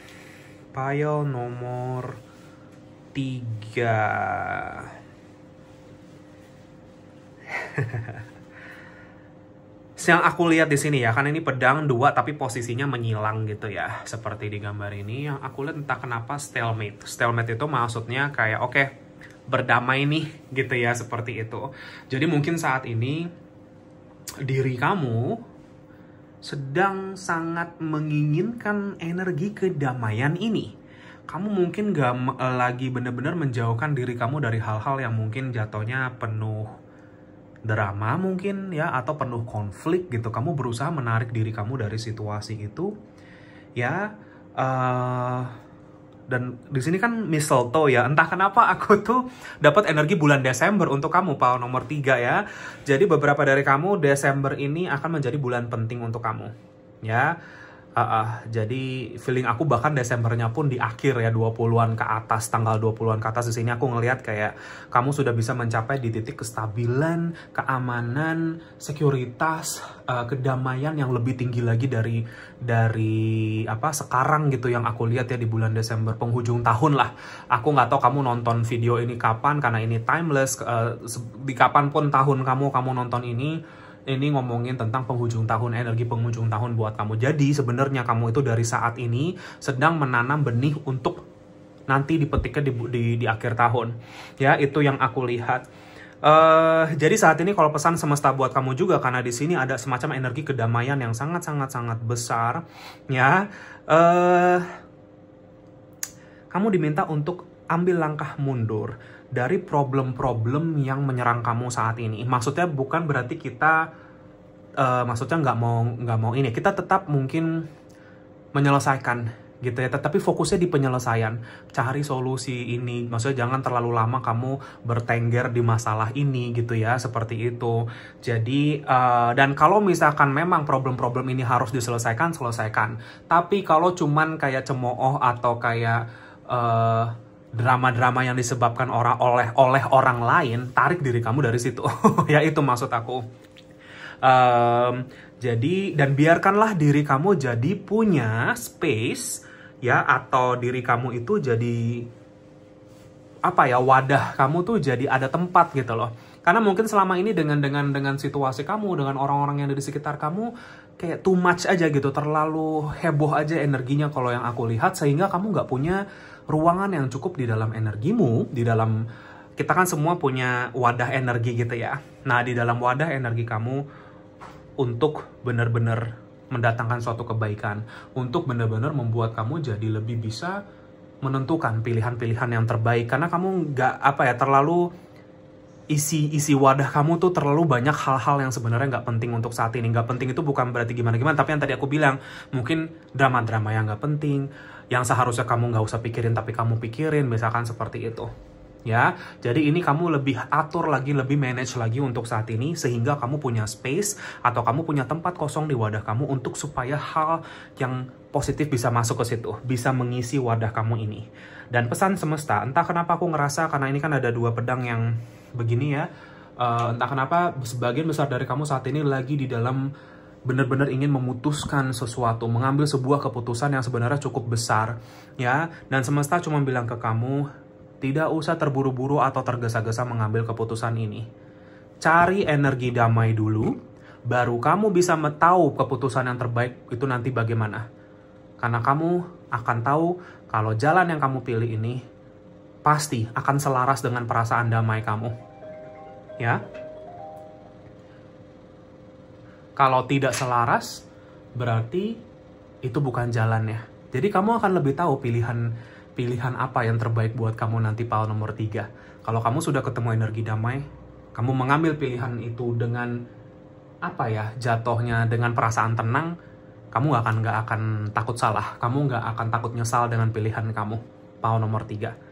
Pile nomor tiga. yang aku lihat di sini ya, kan ini pedang dua tapi posisinya menyilang gitu ya. Seperti di gambar ini yang aku lihat entah kenapa stalemate. Stalemate itu maksudnya kayak oke, okay, berdamai nih gitu ya, seperti itu. Jadi mungkin saat ini diri kamu sedang sangat menginginkan energi kedamaian ini kamu mungkin gak lagi bener-bener menjauhkan diri kamu dari hal-hal yang mungkin jatuhnya penuh drama mungkin ya atau penuh konflik gitu kamu berusaha menarik diri kamu dari situasi itu ya uh, dan di sini kan mistletoe ya entah kenapa aku tuh dapat energi bulan Desember untuk kamu pal nomor 3 ya jadi beberapa dari kamu Desember ini akan menjadi bulan penting untuk kamu ya Uh, uh, jadi feeling aku bahkan Desembernya pun di akhir ya 20-an ke atas, tanggal 20-an ke atas di sini aku ngelihat kayak kamu sudah bisa mencapai di titik kestabilan, keamanan, sekuritas, uh, kedamaian yang lebih tinggi lagi dari dari apa sekarang gitu yang aku lihat ya di bulan Desember penghujung tahun lah. Aku nggak tahu kamu nonton video ini kapan karena ini timeless uh, di kapan pun tahun kamu kamu nonton ini ini ngomongin tentang penghujung tahun energi penghujung tahun buat kamu. Jadi sebenarnya kamu itu dari saat ini sedang menanam benih untuk nanti dipetiknya di, di di akhir tahun. Ya, itu yang aku lihat. Uh, jadi saat ini kalau pesan semesta buat kamu juga karena di sini ada semacam energi kedamaian yang sangat sangat sangat besar, ya. Uh, kamu diminta untuk ambil langkah mundur dari problem-problem yang menyerang kamu saat ini. Maksudnya bukan berarti kita, uh, maksudnya nggak mau nggak mau ini. Kita tetap mungkin menyelesaikan gitu ya. Tetapi fokusnya di penyelesaian, cari solusi ini. Maksudnya jangan terlalu lama kamu bertengger di masalah ini gitu ya, seperti itu. Jadi uh, dan kalau misalkan memang problem-problem ini harus diselesaikan, selesaikan. Tapi kalau cuman kayak cemooh atau kayak uh, drama-drama yang disebabkan orang oleh oleh orang lain tarik diri kamu dari situ ya itu maksud aku um, jadi dan biarkanlah diri kamu jadi punya space ya atau diri kamu itu jadi apa ya wadah kamu tuh jadi ada tempat gitu loh karena mungkin selama ini dengan dengan dengan situasi kamu, dengan orang-orang yang ada di sekitar kamu, kayak too much aja gitu, terlalu heboh aja energinya kalau yang aku lihat, sehingga kamu nggak punya ruangan yang cukup di dalam energimu, di dalam kita kan semua punya wadah energi gitu ya. Nah di dalam wadah energi kamu untuk benar-benar mendatangkan suatu kebaikan, untuk benar-benar membuat kamu jadi lebih bisa menentukan pilihan-pilihan yang terbaik karena kamu nggak apa ya terlalu isi isi wadah kamu tuh terlalu banyak hal-hal yang sebenarnya nggak penting untuk saat ini nggak penting itu bukan berarti gimana gimana tapi yang tadi aku bilang mungkin drama-drama yang nggak penting yang seharusnya kamu nggak usah pikirin tapi kamu pikirin misalkan seperti itu ya jadi ini kamu lebih atur lagi lebih manage lagi untuk saat ini sehingga kamu punya space atau kamu punya tempat kosong di wadah kamu untuk supaya hal yang positif bisa masuk ke situ, bisa mengisi wadah kamu ini. Dan pesan semesta, entah kenapa aku ngerasa karena ini kan ada dua pedang yang begini ya. Uh, entah kenapa sebagian besar dari kamu saat ini lagi di dalam benar-benar ingin memutuskan sesuatu, mengambil sebuah keputusan yang sebenarnya cukup besar, ya. Dan semesta cuma bilang ke kamu, tidak usah terburu-buru atau tergesa-gesa mengambil keputusan ini. Cari energi damai dulu, baru kamu bisa tahu keputusan yang terbaik itu nanti bagaimana. Karena kamu akan tahu kalau jalan yang kamu pilih ini pasti akan selaras dengan perasaan damai kamu ya. Kalau tidak selaras, berarti itu bukan jalannya. Jadi kamu akan lebih tahu pilihan pilihan apa yang terbaik buat kamu nanti pal nomor 3. Kalau kamu sudah ketemu energi damai, kamu mengambil pilihan itu dengan apa ya jatuhnya dengan perasaan tenang, kamu nggak akan nggak akan takut salah, kamu nggak akan takut nyesal dengan pilihan kamu. pal nomor 3.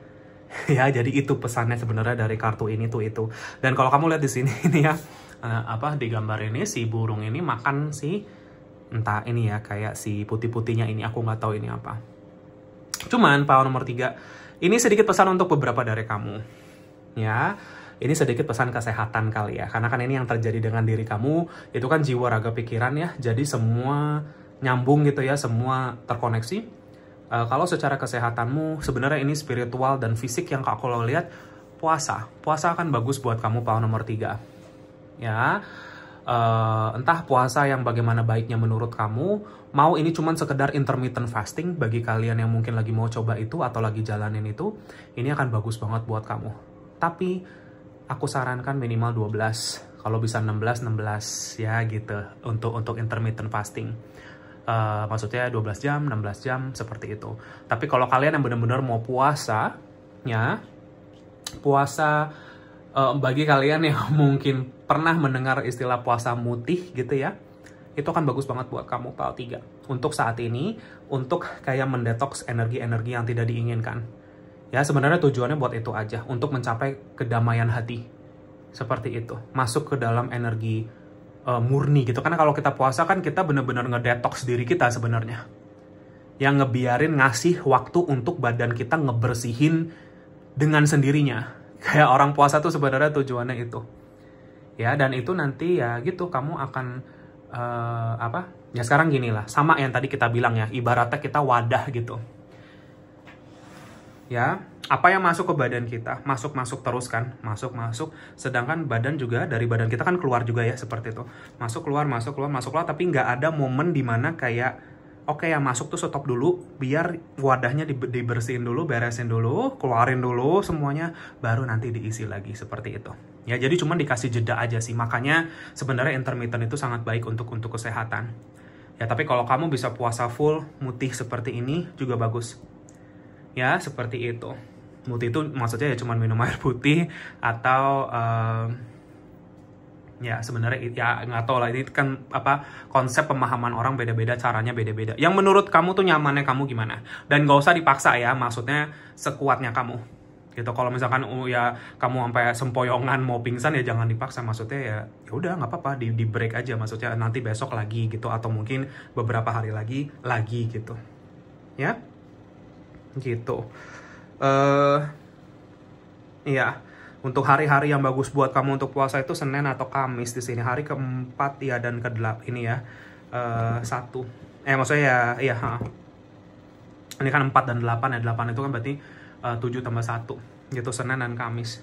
ya jadi itu pesannya sebenarnya dari kartu ini tuh itu dan kalau kamu lihat di sini ini ya eh, apa di gambar ini si burung ini makan si entah ini ya kayak si putih-putihnya ini aku nggak tahu ini apa cuman power nomor tiga ini sedikit pesan untuk beberapa dari kamu ya ini sedikit pesan kesehatan kali ya karena kan ini yang terjadi dengan diri kamu itu kan jiwa raga pikiran ya jadi semua nyambung gitu ya semua terkoneksi Eh, kalau secara kesehatanmu, sebenarnya ini spiritual dan fisik yang lo lihat puasa. Puasa akan bagus buat kamu paham nomor tiga. Ya. Uh, entah puasa yang bagaimana baiknya menurut kamu, mau ini cuman sekedar intermittent fasting bagi kalian yang mungkin lagi mau coba itu atau lagi jalanin itu, ini akan bagus banget buat kamu. Tapi aku sarankan minimal 12, kalau bisa 16 16 ya gitu untuk untuk intermittent fasting uh, maksudnya 12 jam, 16 jam seperti itu. Tapi kalau kalian yang benar-benar mau puasa, ya puasa uh, eh, bagi kalian yang mungkin pernah mendengar istilah puasa mutih gitu ya, itu akan bagus banget buat kamu PAL 3 untuk saat ini untuk kayak mendetoks energi-energi yang tidak diinginkan. Ya, sebenarnya tujuannya buat itu aja, untuk mencapai kedamaian hati. Seperti itu, masuk ke dalam energi uh, murni gitu karena kalau kita puasa kan kita benar-benar ngedetoks diri kita sebenarnya yang ngebiarin ngasih waktu untuk badan kita ngebersihin dengan sendirinya kayak orang puasa tuh sebenarnya tujuannya itu ya dan itu nanti ya gitu kamu akan uh, apa ya sekarang gini lah sama yang tadi kita bilang ya ibaratnya kita wadah gitu ya apa yang masuk ke badan kita masuk masuk terus kan masuk masuk sedangkan badan juga dari badan kita kan keluar juga ya seperti itu masuk keluar masuk keluar masuk keluar tapi nggak ada momen dimana kayak oke okay, yang masuk tuh stop dulu biar wadahnya dibersihin dulu beresin dulu keluarin dulu semuanya baru nanti diisi lagi seperti itu ya jadi cuma dikasih jeda aja sih makanya sebenarnya intermittent itu sangat baik untuk untuk kesehatan ya tapi kalau kamu bisa puasa full mutih seperti ini juga bagus ya seperti itu muti itu maksudnya ya cuman minum air putih atau uh, ya sebenarnya ya nggak tahu lah ini kan apa konsep pemahaman orang beda-beda caranya beda-beda yang menurut kamu tuh nyamannya kamu gimana dan gak usah dipaksa ya maksudnya sekuatnya kamu gitu kalau misalkan oh, ya kamu sampai sempoyongan mau pingsan ya jangan dipaksa maksudnya ya ya udah nggak apa-apa di, di break aja maksudnya nanti besok lagi gitu atau mungkin beberapa hari lagi lagi gitu ya gitu uh, iya untuk hari-hari yang bagus buat kamu untuk puasa itu Senin atau Kamis di sini hari keempat ya dan ke delapan ini ya uh, satu eh maksudnya ya iya ha. ini kan empat dan delapan ya 8 itu kan berarti eh, tujuh 7 tambah satu, gitu Senin dan Kamis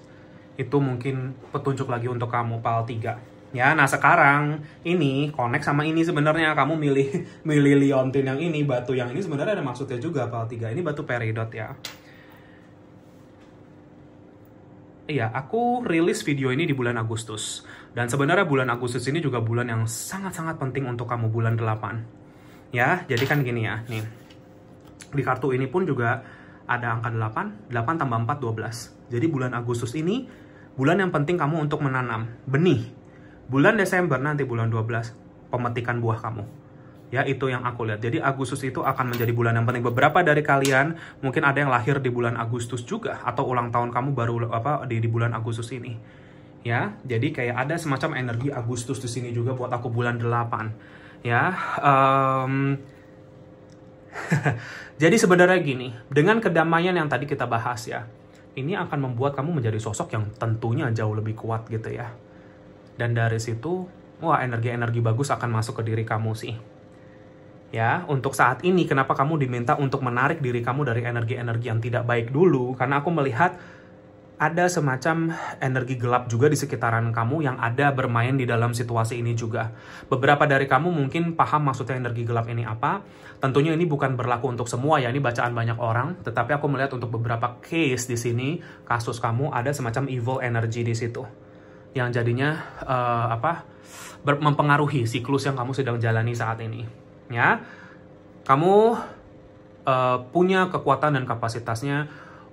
itu mungkin petunjuk lagi untuk kamu pal 3 ya nah sekarang ini connect sama ini sebenarnya kamu milih milih liontin yang ini batu yang ini sebenarnya ada maksudnya juga pal 3 ini batu peridot ya Iya, aku rilis video ini di bulan Agustus. Dan sebenarnya bulan Agustus ini juga bulan yang sangat-sangat penting untuk kamu bulan 8. Ya, jadi kan gini ya, nih. Di kartu ini pun juga ada angka 8, 8 tambah 4, 12. Jadi bulan Agustus ini, bulan yang penting kamu untuk menanam benih bulan Desember nanti bulan 12 pemetikan buah kamu ya itu yang aku lihat jadi Agustus itu akan menjadi bulan yang penting beberapa dari kalian mungkin ada yang lahir di bulan Agustus juga atau ulang tahun kamu baru apa di, di bulan Agustus ini ya jadi kayak ada semacam energi Agustus di sini juga buat aku bulan 8 ya um, jadi sebenarnya gini dengan kedamaian yang tadi kita bahas ya ini akan membuat kamu menjadi sosok yang tentunya jauh lebih kuat gitu ya dan dari situ wah energi-energi bagus akan masuk ke diri kamu sih. Ya, untuk saat ini kenapa kamu diminta untuk menarik diri kamu dari energi-energi yang tidak baik dulu? Karena aku melihat ada semacam energi gelap juga di sekitaran kamu yang ada bermain di dalam situasi ini juga. Beberapa dari kamu mungkin paham maksudnya energi gelap ini apa. Tentunya ini bukan berlaku untuk semua ya, ini bacaan banyak orang, tetapi aku melihat untuk beberapa case di sini, kasus kamu ada semacam evil energy di situ yang jadinya uh, apa mempengaruhi siklus yang kamu sedang jalani saat ini ya kamu uh, punya kekuatan dan kapasitasnya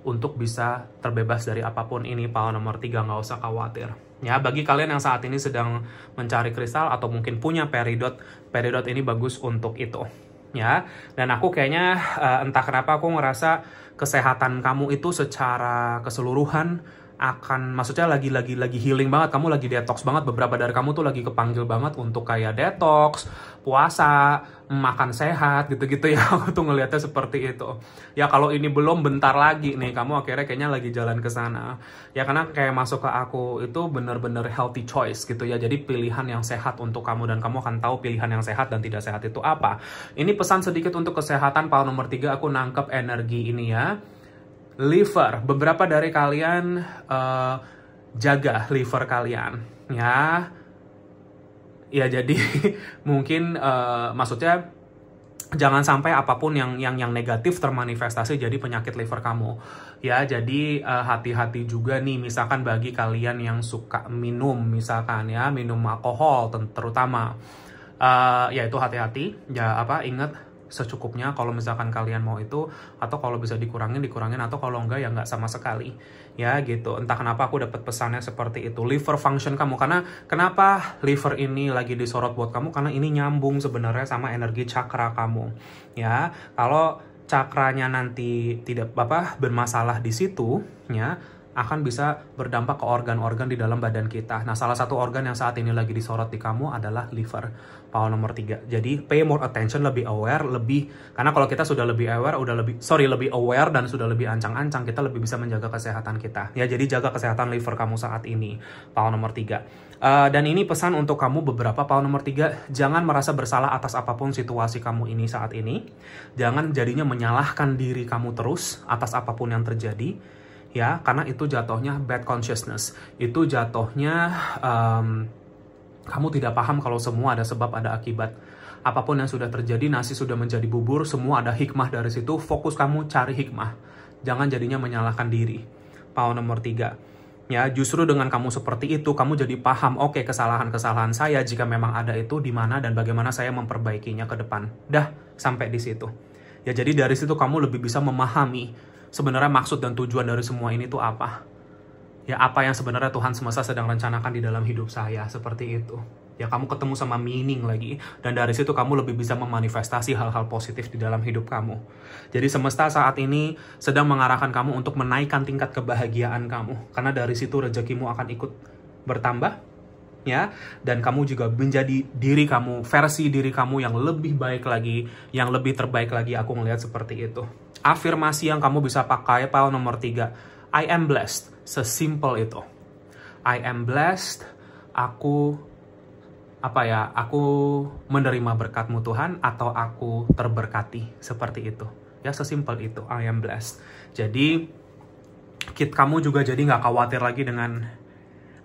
untuk bisa terbebas dari apapun ini paham nomor tiga nggak usah khawatir ya bagi kalian yang saat ini sedang mencari kristal atau mungkin punya peridot peridot ini bagus untuk itu ya dan aku kayaknya uh, entah kenapa aku ngerasa kesehatan kamu itu secara keseluruhan akan maksudnya lagi lagi lagi healing banget kamu lagi detox banget beberapa dari kamu tuh lagi kepanggil banget untuk kayak detox puasa makan sehat gitu-gitu ya aku tuh ngelihatnya seperti itu ya kalau ini belum bentar lagi nih kamu akhirnya kayaknya lagi jalan ke sana ya karena kayak masuk ke aku itu bener-bener healthy choice gitu ya jadi pilihan yang sehat untuk kamu dan kamu akan tahu pilihan yang sehat dan tidak sehat itu apa ini pesan sedikit untuk kesehatan pal nomor tiga aku nangkep energi ini ya liver. Beberapa dari kalian uh, jaga liver kalian, ya. Ya jadi mungkin uh, maksudnya jangan sampai apapun yang yang yang negatif termanifestasi jadi penyakit liver kamu ya jadi eh, hati-hati uh, juga nih misalkan bagi kalian yang suka minum misalkan ya minum alkohol terutama uh, itu hati-hati ya apa ingat secukupnya kalau misalkan kalian mau itu atau kalau bisa dikurangin dikurangin atau kalau enggak ya enggak sama sekali ya gitu entah kenapa aku dapat pesannya seperti itu liver function kamu karena kenapa liver ini lagi disorot buat kamu karena ini nyambung sebenarnya sama energi cakra kamu ya kalau cakranya nanti tidak apa bermasalah di situ ya akan bisa berdampak ke organ-organ di dalam badan kita. Nah, salah satu organ yang saat ini lagi disorot di kamu adalah liver. Paul nomor tiga. Jadi pay more attention, lebih aware, lebih karena kalau kita sudah lebih aware, udah lebih sorry lebih aware dan sudah lebih ancang-ancang, kita lebih bisa menjaga kesehatan kita. Ya jadi jaga kesehatan liver kamu saat ini. Paul nomor tiga. Uh, dan ini pesan untuk kamu beberapa Paul nomor tiga. Jangan merasa bersalah atas apapun situasi kamu ini saat ini. Jangan jadinya menyalahkan diri kamu terus atas apapun yang terjadi ya karena itu jatuhnya bad consciousness itu jatuhnya um, kamu tidak paham kalau semua ada sebab, ada akibat. Apapun yang sudah terjadi, nasi sudah menjadi bubur, semua ada hikmah dari situ. Fokus kamu cari hikmah. Jangan jadinya menyalahkan diri. Pau nomor tiga. Ya, justru dengan kamu seperti itu, kamu jadi paham, oke, okay, kesalahan-kesalahan saya jika memang ada itu di mana dan bagaimana saya memperbaikinya ke depan. Dah, sampai di situ. Ya, jadi dari situ kamu lebih bisa memahami sebenarnya maksud dan tujuan dari semua ini tuh apa ya apa yang sebenarnya Tuhan semesta sedang rencanakan di dalam hidup saya seperti itu ya kamu ketemu sama meaning lagi dan dari situ kamu lebih bisa memanifestasi hal-hal positif di dalam hidup kamu. Jadi semesta saat ini sedang mengarahkan kamu untuk menaikkan tingkat kebahagiaan kamu karena dari situ rezekimu akan ikut bertambah ya dan kamu juga menjadi diri kamu versi diri kamu yang lebih baik lagi yang lebih terbaik lagi aku melihat seperti itu afirmasi yang kamu bisa pakai pal nomor tiga. I am blessed Sesimpel itu. I am blessed. Aku apa ya? Aku menerima berkatmu Tuhan atau aku terberkati seperti itu. Ya sesimpel itu. I am blessed. Jadi kit kamu juga jadi nggak khawatir lagi dengan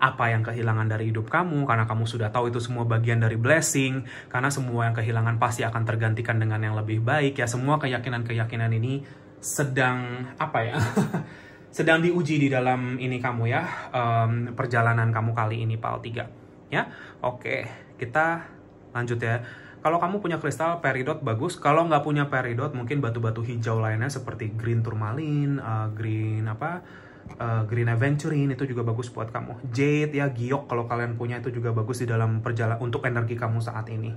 apa yang kehilangan dari hidup kamu karena kamu sudah tahu itu semua bagian dari blessing karena semua yang kehilangan pasti akan tergantikan dengan yang lebih baik ya semua keyakinan-keyakinan ini sedang apa ya sedang diuji di dalam ini kamu ya um, perjalanan kamu kali ini pal 3 ya oke kita lanjut ya kalau kamu punya kristal peridot bagus kalau nggak punya peridot mungkin batu-batu hijau lainnya seperti green turmalin uh, green apa uh, green aventurine itu juga bagus buat kamu jade ya giok kalau kalian punya itu juga bagus di dalam perjalanan untuk energi kamu saat ini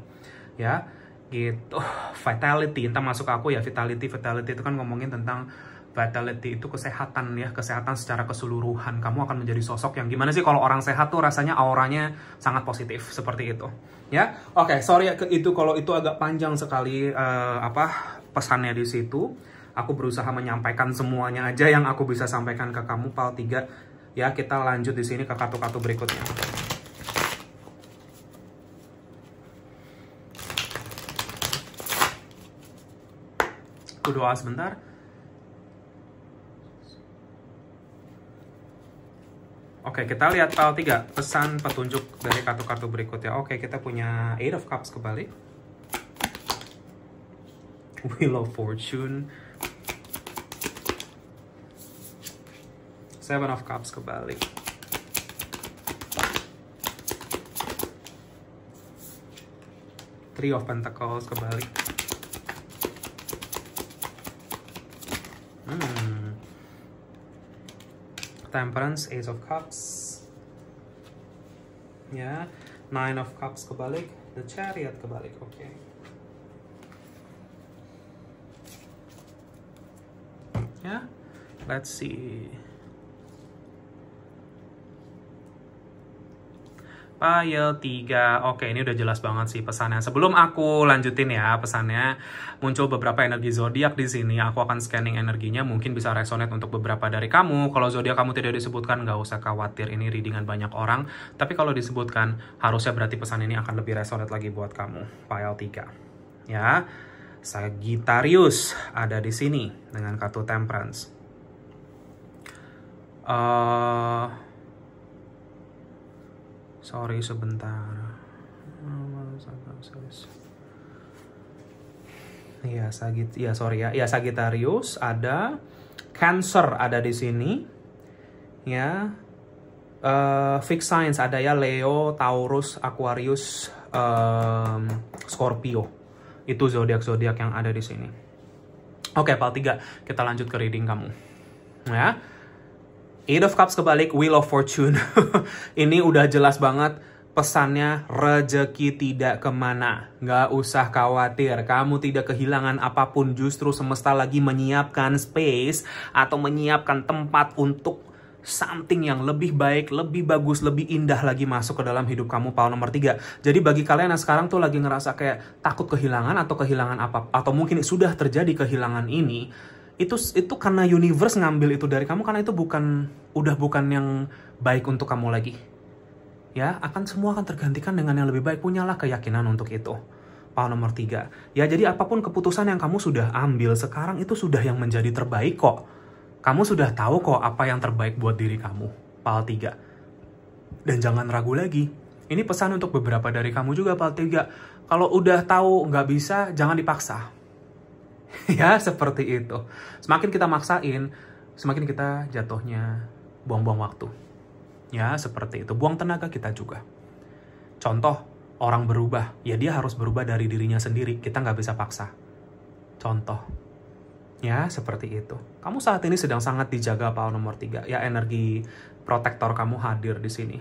ya gitu vitality entah masuk aku ya vitality vitality itu kan ngomongin tentang vitality itu kesehatan ya, kesehatan secara keseluruhan. Kamu akan menjadi sosok yang gimana sih kalau orang sehat tuh rasanya auranya sangat positif seperti itu. Ya. Oke, okay, sorry ya, itu kalau itu agak panjang sekali uh, apa pesannya di situ. Aku berusaha menyampaikan semuanya aja yang aku bisa sampaikan ke kamu pal 3. Ya, kita lanjut di sini ke kartu-kartu berikutnya. Aku doa sebentar. Oke, kita lihat pal 3, pesan petunjuk dari kartu-kartu berikutnya. Oke, kita punya Eight of Cups kembali. Wheel of Fortune. Seven of Cups kembali. Three of Pentacles kembali. temperance ace of cups yeah nine of cups kabalik the chariot kabalik okay yeah let's see file 3. Oke, ini udah jelas banget sih pesannya. Sebelum aku lanjutin ya pesannya, muncul beberapa energi zodiak di sini. Aku akan scanning energinya, mungkin bisa resonate untuk beberapa dari kamu. Kalau zodiak kamu tidak disebutkan, nggak usah khawatir. Ini readingan banyak orang. Tapi kalau disebutkan, harusnya berarti pesan ini akan lebih resonate lagi buat kamu. File 3. Ya. Sagittarius ada di sini dengan kartu Temperance. Uh, sorry sebentar ya sagit ya sorry ya ya Sagitarius ada Cancer ada di sini ya uh, fixed signs ada ya Leo Taurus Aquarius um, Scorpio itu zodiak zodiak yang ada di sini oke okay, pal 3 kita lanjut ke reading kamu ya Eight of Cups kebalik, Wheel of Fortune. ini udah jelas banget pesannya rejeki tidak kemana. Nggak usah khawatir, kamu tidak kehilangan apapun. Justru semesta lagi menyiapkan space atau menyiapkan tempat untuk something yang lebih baik, lebih bagus, lebih indah lagi masuk ke dalam hidup kamu pau nomor tiga. Jadi bagi kalian yang sekarang tuh lagi ngerasa kayak takut kehilangan atau kehilangan apa atau mungkin sudah terjadi kehilangan ini, itu itu karena universe ngambil itu dari kamu karena itu bukan udah bukan yang baik untuk kamu lagi. Ya, akan semua akan tergantikan dengan yang lebih baik. Punyalah keyakinan untuk itu. pal nomor tiga. Ya, jadi apapun keputusan yang kamu sudah ambil sekarang itu sudah yang menjadi terbaik kok. Kamu sudah tahu kok apa yang terbaik buat diri kamu. Pahal tiga. Dan jangan ragu lagi. Ini pesan untuk beberapa dari kamu juga, Pahal tiga. Kalau udah tahu nggak bisa, jangan dipaksa ya seperti itu. Semakin kita maksain, semakin kita jatuhnya buang-buang waktu. Ya seperti itu, buang tenaga kita juga. Contoh, orang berubah, ya dia harus berubah dari dirinya sendiri, kita nggak bisa paksa. Contoh, ya seperti itu. Kamu saat ini sedang sangat dijaga Pak, nomor tiga, ya energi protektor kamu hadir di sini.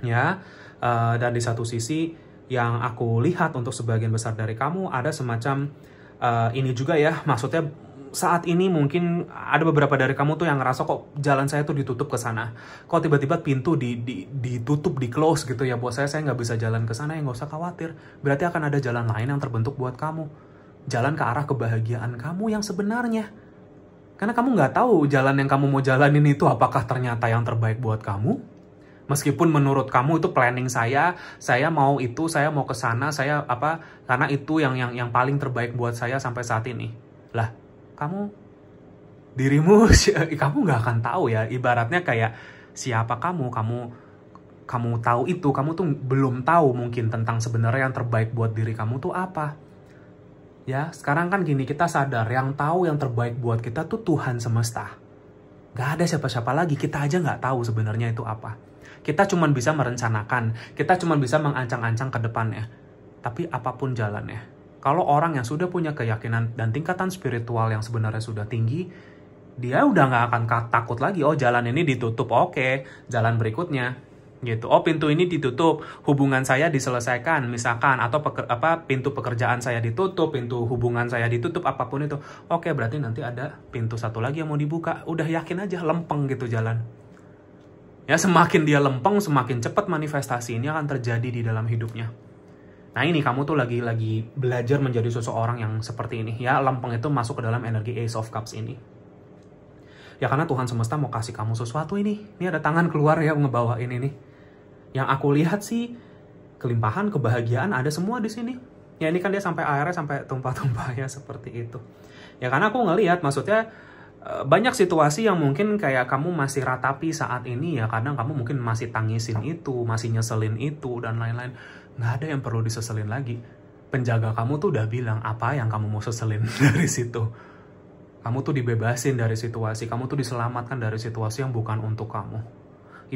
Ya, eh, dan di satu sisi yang aku lihat untuk sebagian besar dari kamu ada semacam uh, ini juga ya, maksudnya saat ini mungkin ada beberapa dari kamu tuh yang ngerasa kok jalan saya tuh ditutup ke sana. Kok tiba-tiba pintu di, di, ditutup, di close gitu ya buat saya, saya nggak bisa jalan ke sana ya nggak usah khawatir. Berarti akan ada jalan lain yang terbentuk buat kamu. Jalan ke arah kebahagiaan kamu yang sebenarnya. Karena kamu nggak tahu jalan yang kamu mau jalanin itu apakah ternyata yang terbaik buat kamu meskipun menurut kamu itu planning saya saya mau itu saya mau ke sana saya apa karena itu yang yang yang paling terbaik buat saya sampai saat ini lah kamu dirimu kamu nggak akan tahu ya ibaratnya kayak siapa kamu kamu kamu tahu itu kamu tuh belum tahu mungkin tentang sebenarnya yang terbaik buat diri kamu tuh apa ya sekarang kan gini kita sadar yang tahu yang terbaik buat kita tuh Tuhan semesta Gak ada siapa-siapa lagi, kita aja gak tahu sebenarnya itu apa. Kita cuma bisa merencanakan, kita cuma bisa mengancang-ancang ke depannya. Tapi apapun jalannya, kalau orang yang sudah punya keyakinan dan tingkatan spiritual yang sebenarnya sudah tinggi, dia udah nggak akan takut lagi. Oh jalan ini ditutup, oke. Jalan berikutnya, gitu. Oh pintu ini ditutup, hubungan saya diselesaikan, misalkan atau peker, apa pintu pekerjaan saya ditutup, pintu hubungan saya ditutup, apapun itu. Oke berarti nanti ada pintu satu lagi yang mau dibuka. Udah yakin aja, lempeng gitu jalan. Ya, semakin dia lempeng, semakin cepat manifestasi ini akan terjadi di dalam hidupnya. Nah ini kamu tuh lagi-lagi belajar menjadi seseorang yang seperti ini. Ya lempeng itu masuk ke dalam energi Ace of Cups ini. Ya karena Tuhan semesta mau kasih kamu sesuatu ini. Ini ada tangan keluar ya ngebawa ini. nih. Yang aku lihat sih kelimpahan, kebahagiaan ada semua di sini. Ya ini kan dia sampai airnya sampai tumpah-tumpah ya seperti itu. Ya karena aku ngelihat maksudnya Eh, banyak situasi yang mungkin kayak kamu masih ratapi saat ini ya kadang kamu mungkin masih tangisin itu masih nyeselin itu dan lain-lain nggak ada yang perlu diseselin lagi penjaga kamu tuh udah bilang apa yang kamu mau seselin dari situ kamu tuh dibebasin dari situasi kamu tuh diselamatkan dari situasi yang bukan untuk kamu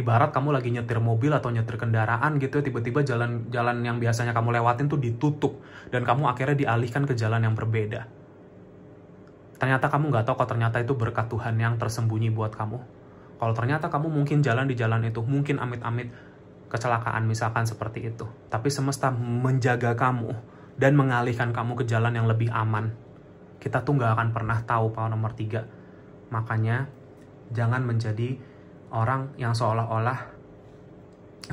ibarat kamu lagi nyetir mobil atau nyetir kendaraan gitu ya, tiba-tiba jalan jalan yang biasanya kamu lewatin tuh ditutup dan kamu akhirnya dialihkan ke jalan yang berbeda Ternyata kamu nggak tahu kalau ternyata itu berkat Tuhan yang tersembunyi buat kamu. Kalau ternyata kamu mungkin jalan di jalan itu, mungkin amit-amit kecelakaan misalkan seperti itu. Tapi semesta menjaga kamu dan mengalihkan kamu ke jalan yang lebih aman. Kita tuh nggak akan pernah tahu Pak nomor tiga. Makanya jangan menjadi orang yang seolah-olah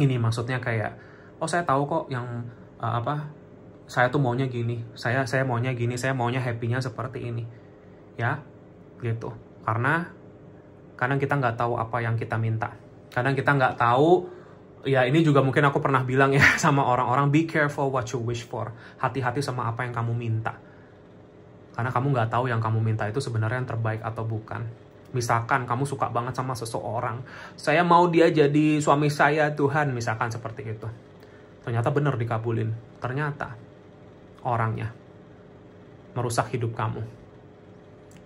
ini maksudnya kayak oh saya tahu kok yang uh, apa saya tuh maunya gini saya saya maunya gini saya maunya happynya seperti ini ya gitu karena kadang kita nggak tahu apa yang kita minta kadang kita nggak tahu ya ini juga mungkin aku pernah bilang ya sama orang-orang be careful what you wish for hati-hati sama apa yang kamu minta karena kamu nggak tahu yang kamu minta itu sebenarnya yang terbaik atau bukan misalkan kamu suka banget sama seseorang saya mau dia jadi suami saya Tuhan misalkan seperti itu ternyata benar dikabulin ternyata orangnya merusak hidup kamu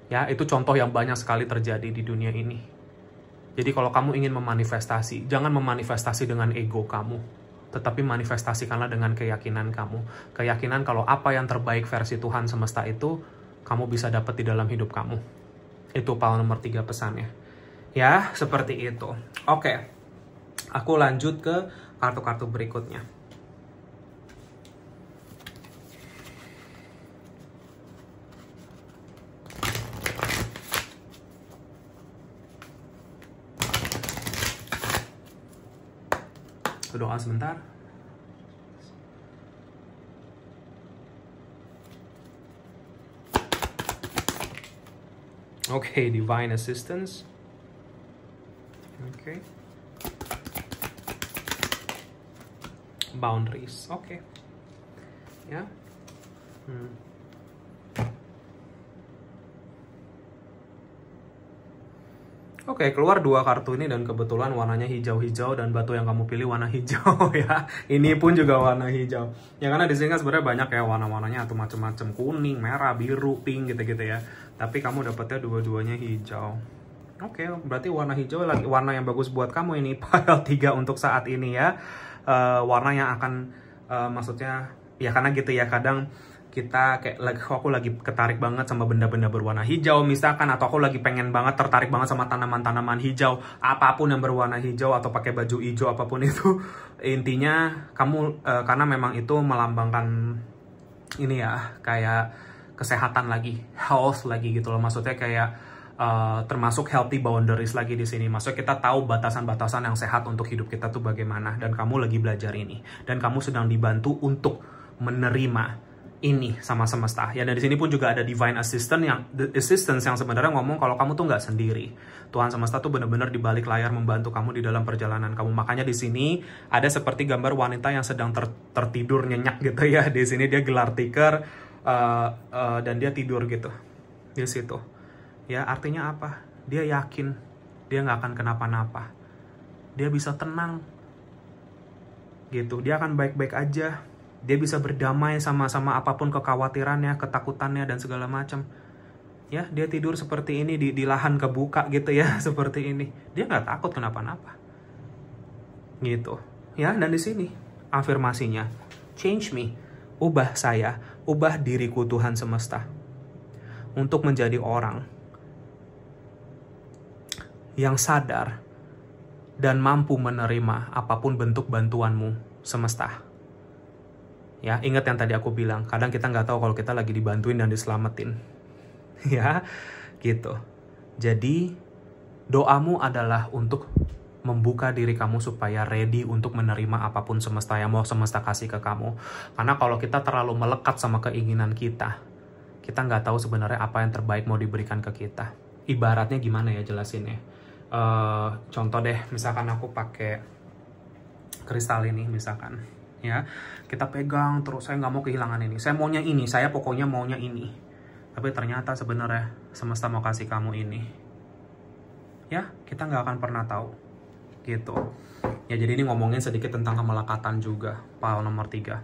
Ya, itu contoh yang banyak sekali terjadi di dunia ini. Jadi kalau kamu ingin memanifestasi, jangan memanifestasi dengan ego kamu, tetapi manifestasikanlah dengan keyakinan kamu. Keyakinan kalau apa yang terbaik versi Tuhan semesta itu kamu bisa dapat di dalam hidup kamu. Itu paling nomor tiga pesannya. Ya, seperti itu. Oke. Aku lanjut ke kartu-kartu berikutnya. berdoa sebentar. Okay, divine assistance. Okay. Boundaries. Okay. Yeah. Hmm. Oke, okay, keluar dua kartu ini dan kebetulan warnanya hijau-hijau dan batu yang kamu pilih warna hijau ya. Ini pun juga warna hijau. Ya karena di sini kan sebenarnya banyak ya warna-warnanya atau macam-macam kuning, merah, biru, pink gitu-gitu ya. Tapi kamu dapetnya dua-duanya hijau. Oke, okay, berarti warna hijau lagi warna yang bagus buat kamu ini pile 3 untuk saat ini ya. Uh, warna yang akan uh, maksudnya ya karena gitu ya kadang kita kayak lagi aku lagi ketarik banget sama benda-benda berwarna hijau misalkan atau aku lagi pengen banget tertarik banget sama tanaman-tanaman hijau apapun yang berwarna hijau atau pakai baju hijau apapun itu intinya kamu uh, karena memang itu melambangkan ini ya kayak kesehatan lagi health lagi gitu loh maksudnya kayak uh, termasuk healthy boundaries lagi di sini maksudnya kita tahu batasan-batasan yang sehat untuk hidup kita tuh bagaimana dan kamu lagi belajar ini dan kamu sedang dibantu untuk menerima ini sama semesta. Ya di sini pun juga ada divine assistant yang assistance yang sebenarnya ngomong kalau kamu tuh nggak sendiri. Tuhan semesta tuh benar-benar di balik layar membantu kamu di dalam perjalanan kamu. Makanya di sini ada seperti gambar wanita yang sedang ter tertidur nyenyak gitu ya. Di sini dia gelar tikar uh, eh, uh, eh, dan dia tidur gitu di situ. Ya artinya apa? Dia yakin dia nggak akan kenapa-napa. Dia bisa tenang gitu. Dia akan baik-baik aja dia bisa berdamai sama-sama apapun kekhawatirannya, ketakutannya dan segala macam. Ya, dia tidur seperti ini di, di lahan kebuka gitu ya, seperti ini. Dia nggak takut kenapa-napa. Gitu. Ya, dan di sini afirmasinya, change me, ubah saya, ubah diriku Tuhan semesta untuk menjadi orang yang sadar dan mampu menerima apapun bentuk bantuanmu semesta. Ya, ingat yang tadi aku bilang, kadang kita nggak tahu kalau kita lagi dibantuin dan diselamatin. ya, gitu. Jadi, doamu adalah untuk membuka diri kamu supaya ready untuk menerima apapun semesta yang mau semesta kasih ke kamu. Karena kalau kita terlalu melekat sama keinginan kita, kita nggak tahu sebenarnya apa yang terbaik mau diberikan ke kita. Ibaratnya gimana ya jelasinnya? Uh, contoh deh, misalkan aku pakai kristal ini misalkan ya kita pegang terus saya nggak mau kehilangan ini saya maunya ini saya pokoknya maunya ini tapi ternyata sebenarnya semesta mau kasih kamu ini ya kita nggak akan pernah tahu gitu ya jadi ini ngomongin sedikit tentang kemelekatan juga pal nomor tiga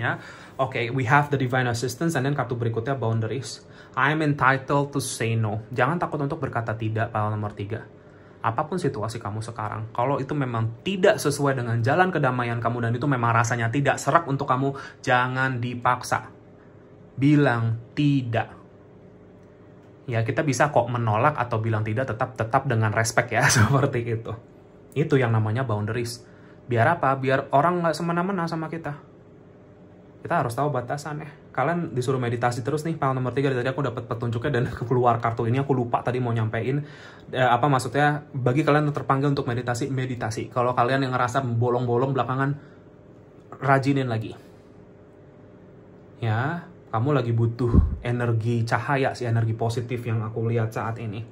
ya oke okay, we have the divine assistance and then kartu berikutnya boundaries I'm entitled to say no jangan takut untuk berkata tidak pal nomor tiga apapun situasi kamu sekarang, kalau itu memang tidak sesuai dengan jalan kedamaian kamu dan itu memang rasanya tidak serak untuk kamu, jangan dipaksa. Bilang tidak. Ya, kita bisa kok menolak atau bilang tidak tetap tetap dengan respect ya, seperti itu. Itu yang namanya boundaries. Biar apa? Biar orang nggak semena-mena sama kita. Kita harus tahu batasan ya kalian disuruh meditasi terus nih panel nomor 3 tadi aku dapat petunjuknya dan keluar kartu ini aku lupa tadi mau nyampein eh, apa maksudnya bagi kalian yang terpanggil untuk meditasi meditasi kalau kalian yang ngerasa bolong-bolong belakangan rajinin lagi ya kamu lagi butuh energi cahaya sih energi positif yang aku lihat saat ini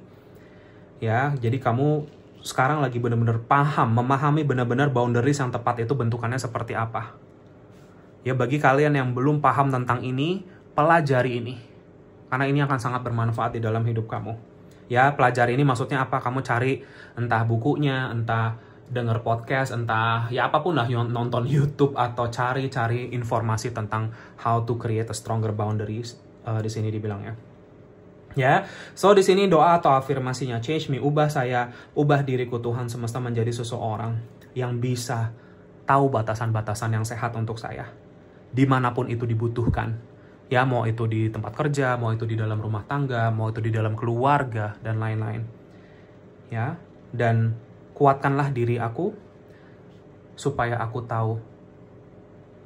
ya jadi kamu sekarang lagi benar-benar paham memahami benar-benar boundaries yang tepat itu bentukannya seperti apa Ya bagi kalian yang belum paham tentang ini, pelajari ini. Karena ini akan sangat bermanfaat di dalam hidup kamu. Ya, pelajari ini maksudnya apa? Kamu cari entah bukunya, entah denger podcast, entah ya apapun lah nonton YouTube atau cari-cari informasi tentang how to create a stronger boundaries uh, di sini dibilangnya. Ya, so di sini doa atau afirmasinya change me, ubah saya, ubah diriku Tuhan semesta menjadi seseorang yang bisa tahu batasan-batasan yang sehat untuk saya dimanapun itu dibutuhkan. Ya, mau itu di tempat kerja, mau itu di dalam rumah tangga, mau itu di dalam keluarga, dan lain-lain. Ya, dan kuatkanlah diri aku supaya aku tahu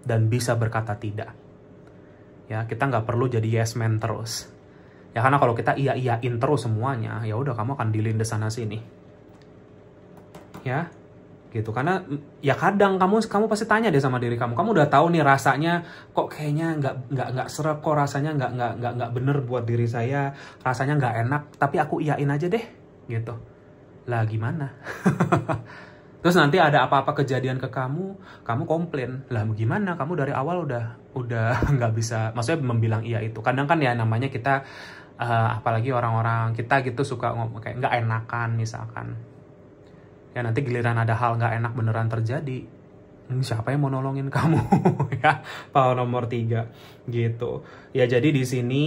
dan bisa berkata tidak. Ya, kita nggak perlu jadi yes man terus. Ya karena kalau kita iya iyain terus semuanya, ya udah kamu akan dilindes sana sini. Ya, gitu karena mm, ya kadang kamu kamu pasti tanya deh sama diri kamu kamu udah tahu nih rasanya kok kayaknya nggak nggak nggak serak kok rasanya nggak nggak nggak nggak bener buat diri saya rasanya nggak enak tapi aku iyain aja deh gitu lah gimana terus nanti ada apa-apa kejadian ke kamu kamu komplain lah gimana kamu dari awal udah udah nggak bisa maksudnya membilang iya itu kadang kan ya namanya kita uh, apalagi orang-orang kita gitu suka ngomong kayak nggak enakan misalkan ya nanti giliran ada hal nggak enak beneran terjadi hmm, siapa yang mau nolongin kamu ya pal nomor tiga gitu ya jadi di sini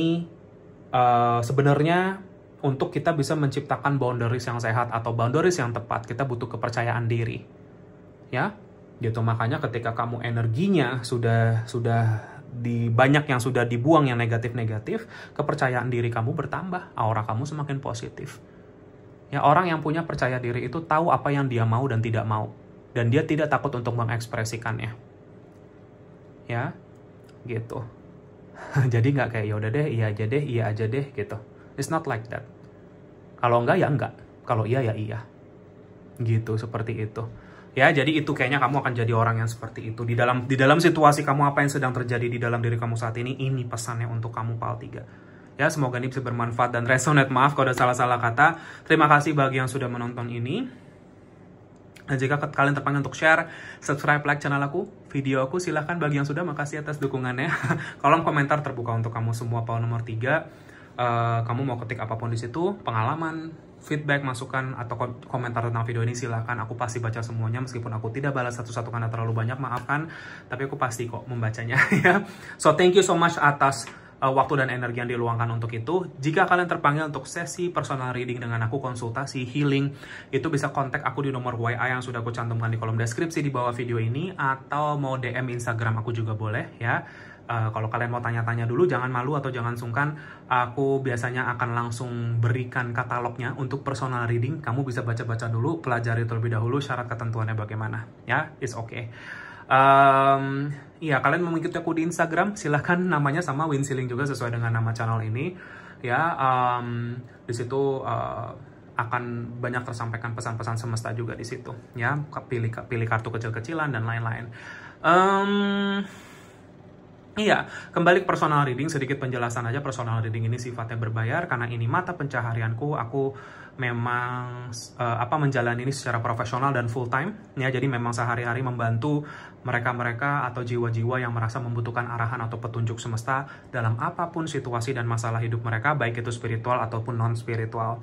uh, sebenarnya untuk kita bisa menciptakan boundaries yang sehat atau boundaries yang tepat kita butuh kepercayaan diri ya gitu makanya ketika kamu energinya sudah sudah di banyak yang sudah dibuang yang negatif-negatif, kepercayaan diri kamu bertambah, aura kamu semakin positif. Ya, orang yang punya percaya diri itu tahu apa yang dia mau dan tidak mau dan dia tidak takut untuk mengekspresikannya. Ya. Gitu. Jadi nggak kayak ya udah deh, iya aja deh, iya aja deh gitu. It's not like that. Kalau enggak ya enggak, kalau iya ya iya. Gitu seperti itu ya jadi itu kayaknya kamu akan jadi orang yang seperti itu di dalam di dalam situasi kamu apa yang sedang terjadi di dalam diri kamu saat ini ini pesannya untuk kamu pal 3 Ya, semoga ini bisa bermanfaat dan resonate. Maaf kalau ada salah-salah kata. Terima kasih bagi yang sudah menonton ini. Dan jika kalian terpanggil untuk share, subscribe, like channel aku, video aku, silahkan bagi yang sudah, makasih atas dukungannya. Kolom komentar terbuka untuk kamu semua, Paul nomor 3. Uh, eh, kamu mau ketik apapun di situ, pengalaman, feedback, masukan, atau komentar tentang video ini silahkan. Aku pasti baca semuanya meskipun aku tidak balas satu-satu karena terlalu banyak, maafkan. Tapi aku pasti kok membacanya ya. So thank you so much atas uh, waktu dan energi yang diluangkan untuk itu. Jika kalian terpanggil untuk sesi personal reading dengan aku konsultasi healing, itu bisa kontak aku di nomor WA yang sudah aku cantumkan di kolom deskripsi di bawah video ini atau mau DM Instagram aku juga boleh ya. Uh, kalau kalian mau tanya-tanya dulu, jangan malu atau jangan sungkan. Aku biasanya akan langsung berikan katalognya untuk personal reading. Kamu bisa baca-baca dulu, pelajari terlebih dahulu syarat ketentuannya bagaimana. Ya, it's okay. Um, ya kalian mengikuti aku di Instagram silahkan namanya sama Win Siling juga sesuai dengan nama channel ini ya um, di situ uh, akan banyak tersampaikan pesan-pesan semesta juga di situ ya pilih pilih kartu kecil-kecilan dan lain-lain um, Iya, kembali ke personal reading, sedikit penjelasan aja personal reading ini sifatnya berbayar karena ini mata pencaharianku, aku memang uh, apa menjalani ini secara profesional dan full time ya. Jadi memang sehari-hari membantu mereka-mereka atau jiwa-jiwa yang merasa membutuhkan arahan atau petunjuk semesta dalam apapun situasi dan masalah hidup mereka, baik itu spiritual ataupun non-spiritual.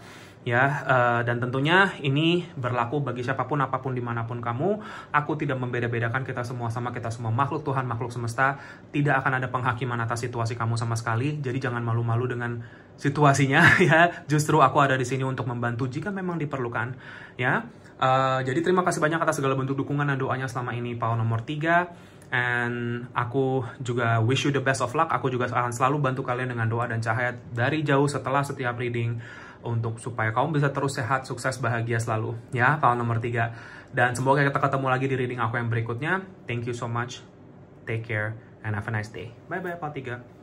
Ya, uh, dan tentunya ini berlaku bagi siapapun, apapun, dimanapun kamu. Aku tidak membeda-bedakan kita semua sama, kita semua makhluk Tuhan, makhluk semesta. Tidak akan ada penghakiman atas situasi kamu sama sekali. Jadi jangan malu-malu dengan situasinya ya. Justru aku ada di sini untuk membantu jika memang diperlukan. Ya, Uh, jadi terima kasih banyak atas segala bentuk dukungan dan doanya selama ini Pau nomor 3 and aku juga wish you the best of luck aku juga akan selalu bantu kalian dengan doa dan cahaya dari jauh setelah setiap reading untuk supaya kamu bisa terus sehat, sukses, bahagia selalu ya Pau nomor 3 dan semoga kita ketemu lagi di reading aku yang berikutnya thank you so much take care and have a nice day bye bye Pau 3